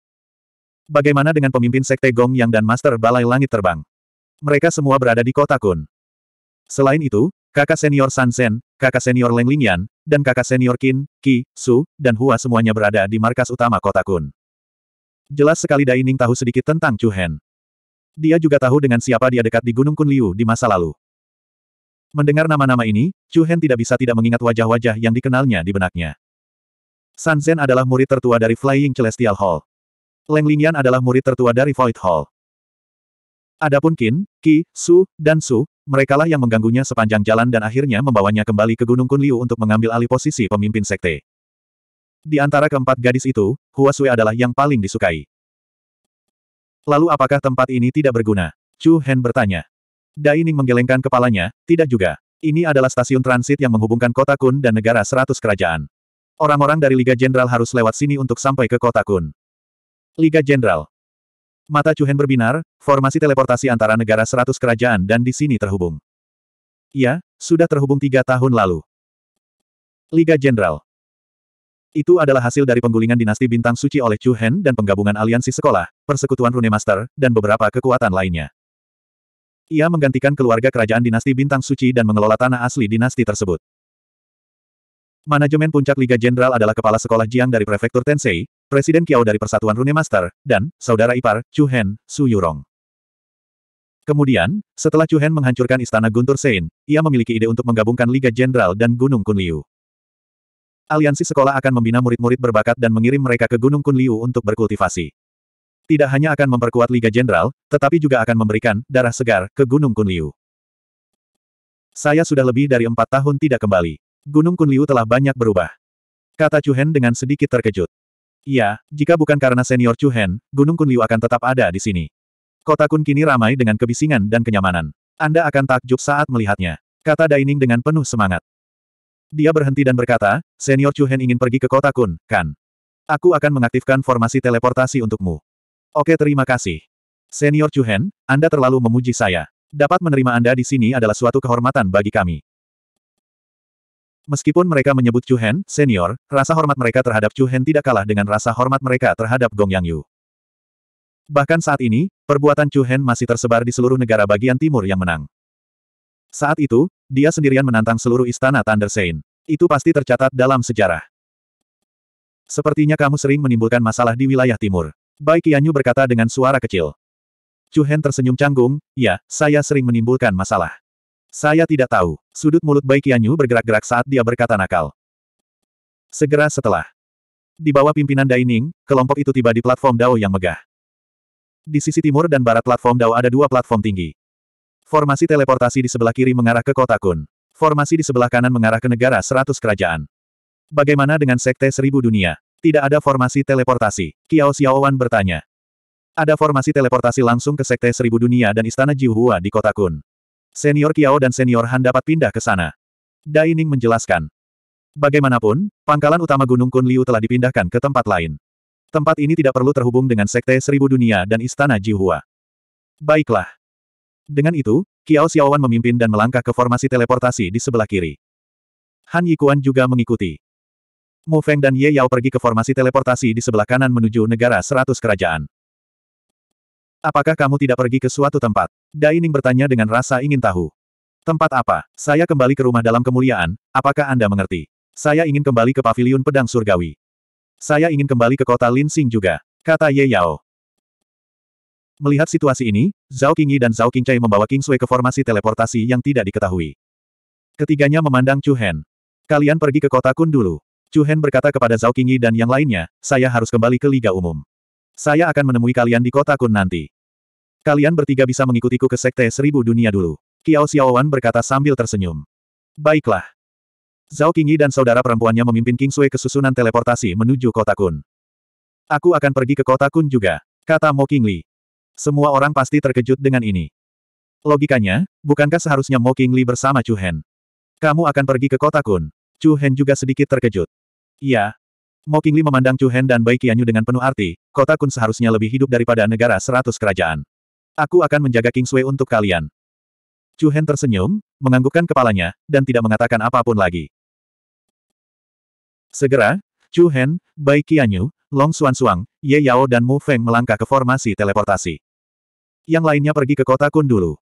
Bagaimana dengan pemimpin Sekte Gong Yang dan Master Balai Langit Terbang? Mereka semua berada di kota Kun. Selain itu, kakak senior San Sen, kakak senior Leng Lingyan, dan kakak senior Qin, Qi, Su, dan Hua semuanya berada di markas utama kota Kun. Jelas sekali Dai Ning tahu sedikit tentang Chu Hen. Dia juga tahu dengan siapa dia dekat di Gunung Kun Liu di masa lalu. Mendengar nama-nama ini, Chu Hen tidak bisa tidak mengingat wajah-wajah yang dikenalnya di benaknya. San Zen adalah murid tertua dari Flying Celestial Hall. Leng Lingyan adalah murid tertua dari Void Hall. Adapun Qin, Qi, Su, dan Su, merekalah yang mengganggunya sepanjang jalan dan akhirnya membawanya kembali ke Gunung Kunliu untuk mengambil alih posisi pemimpin sekte. Di antara keempat gadis itu, Hua Sui adalah yang paling disukai. Lalu apakah tempat ini tidak berguna? Chu Hen bertanya. Dai Ning menggelengkan kepalanya, tidak juga. Ini adalah stasiun transit yang menghubungkan kota Kun dan negara seratus kerajaan. Orang-orang dari Liga Jenderal harus lewat sini untuk sampai ke kota Kun. Liga Jenderal. Mata Chuhen berbinar, formasi teleportasi antara negara seratus kerajaan dan di sini terhubung. Ya, sudah terhubung tiga tahun lalu. Liga Jenderal. Itu adalah hasil dari penggulingan dinasti bintang suci oleh Chuhen dan penggabungan aliansi sekolah, persekutuan Rune Master, dan beberapa kekuatan lainnya. Ia menggantikan keluarga kerajaan dinasti bintang suci dan mengelola tanah asli dinasti tersebut. Manajemen puncak Liga Jenderal adalah kepala sekolah Jiang dari prefektur Tensei, Presiden Kiao dari Persatuan Rune Master, dan saudara ipar, Chu Hen, Su Yurong. Kemudian, setelah Chu Hen menghancurkan istana Guntur Sein, ia memiliki ide untuk menggabungkan Liga Jenderal dan Gunung Kunliu. Aliansi sekolah akan membina murid-murid berbakat dan mengirim mereka ke Gunung Kunliu untuk berkultivasi. Tidak hanya akan memperkuat Liga Jenderal, tetapi juga akan memberikan darah segar ke Gunung Kunliu. Saya sudah lebih dari empat tahun tidak kembali. Gunung Kunliu telah banyak berubah. Kata Chu Hen dengan sedikit terkejut. Iya, jika bukan karena senior Chu Hen, Gunung Kunliu akan tetap ada di sini. Kota Kun kini ramai dengan kebisingan dan kenyamanan. Anda akan takjub saat melihatnya. Kata Daining dengan penuh semangat. Dia berhenti dan berkata, senior Chu Hen ingin pergi ke kota Kun, kan? Aku akan mengaktifkan formasi teleportasi untukmu. Oke terima kasih. Senior Chu Hen, Anda terlalu memuji saya. Dapat menerima Anda di sini adalah suatu kehormatan bagi kami. Meskipun mereka menyebut Chu Hen, senior, rasa hormat mereka terhadap Chu Hen tidak kalah dengan rasa hormat mereka terhadap Gong Yang Yu. Bahkan saat ini, perbuatan Chu Hen masih tersebar di seluruh negara bagian timur yang menang. Saat itu, dia sendirian menantang seluruh istana Thunder Saint. Itu pasti tercatat dalam sejarah. Sepertinya kamu sering menimbulkan masalah di wilayah timur. Bai Qianyu berkata dengan suara kecil. Chu Hen tersenyum canggung, ya, saya sering menimbulkan masalah. Saya tidak tahu. Sudut mulut Bai Qianyu bergerak-gerak saat dia berkata nakal. Segera setelah. Di bawah pimpinan Daining, kelompok itu tiba di platform Dao yang megah. Di sisi timur dan barat platform Dao ada dua platform tinggi. Formasi teleportasi di sebelah kiri mengarah ke kota Kun. Formasi di sebelah kanan mengarah ke negara seratus kerajaan. Bagaimana dengan Sekte Seribu Dunia? Tidak ada formasi teleportasi. Kiao Xiaowan bertanya. Ada formasi teleportasi langsung ke Sekte Seribu Dunia dan Istana Jiuhua di kota Kun. Senior Kiao dan Senior Han dapat pindah ke sana. Daining menjelaskan. Bagaimanapun, pangkalan utama Gunung Kun Liu telah dipindahkan ke tempat lain. Tempat ini tidak perlu terhubung dengan Sekte Seribu Dunia dan Istana Jihua. Baiklah. Dengan itu, Kiao Xiaowan memimpin dan melangkah ke formasi teleportasi di sebelah kiri. Han Yikuan juga mengikuti. Mu Feng dan Ye Yao pergi ke formasi teleportasi di sebelah kanan menuju negara seratus kerajaan. Apakah kamu tidak pergi ke suatu tempat? Daining bertanya dengan rasa ingin tahu. Tempat apa? Saya kembali ke rumah dalam kemuliaan, apakah Anda mengerti? Saya ingin kembali ke paviliun pedang surgawi. Saya ingin kembali ke kota Linsing juga, kata Ye Yao. Melihat situasi ini, Zhao Qingyi dan Zhao Qingcai membawa King Sui ke formasi teleportasi yang tidak diketahui. Ketiganya memandang Chu Hen. Kalian pergi ke kota Kun dulu. Chu Hen berkata kepada Zhao Qingyi dan yang lainnya, saya harus kembali ke Liga Umum. Saya akan menemui kalian di kota Kun nanti. Kalian bertiga bisa mengikutiku ke Sekte Seribu Dunia dulu. Kiao Xiaowan berkata sambil tersenyum. Baiklah. Zhao Qingyi dan saudara perempuannya memimpin King Sui ke susunan teleportasi menuju kota Kun. Aku akan pergi ke kota Kun juga, kata Mo Qingli. Semua orang pasti terkejut dengan ini. Logikanya, bukankah seharusnya Mo Qingli bersama Chu Hen? Kamu akan pergi ke kota Kun. Chu Hen juga sedikit terkejut. Iya, Mo Qingli memandang Chu Hen dan Bai Qianyu dengan penuh arti, kota Kun seharusnya lebih hidup daripada negara seratus kerajaan. Aku akan menjaga King Sui untuk kalian. Chu Hen tersenyum, menganggukkan kepalanya, dan tidak mengatakan apapun lagi. Segera, Chu Hen, Bai Qianyu, Long Xuan Xuan, Ye Yao dan Mu Feng melangkah ke formasi teleportasi. Yang lainnya pergi ke kota Kun dulu.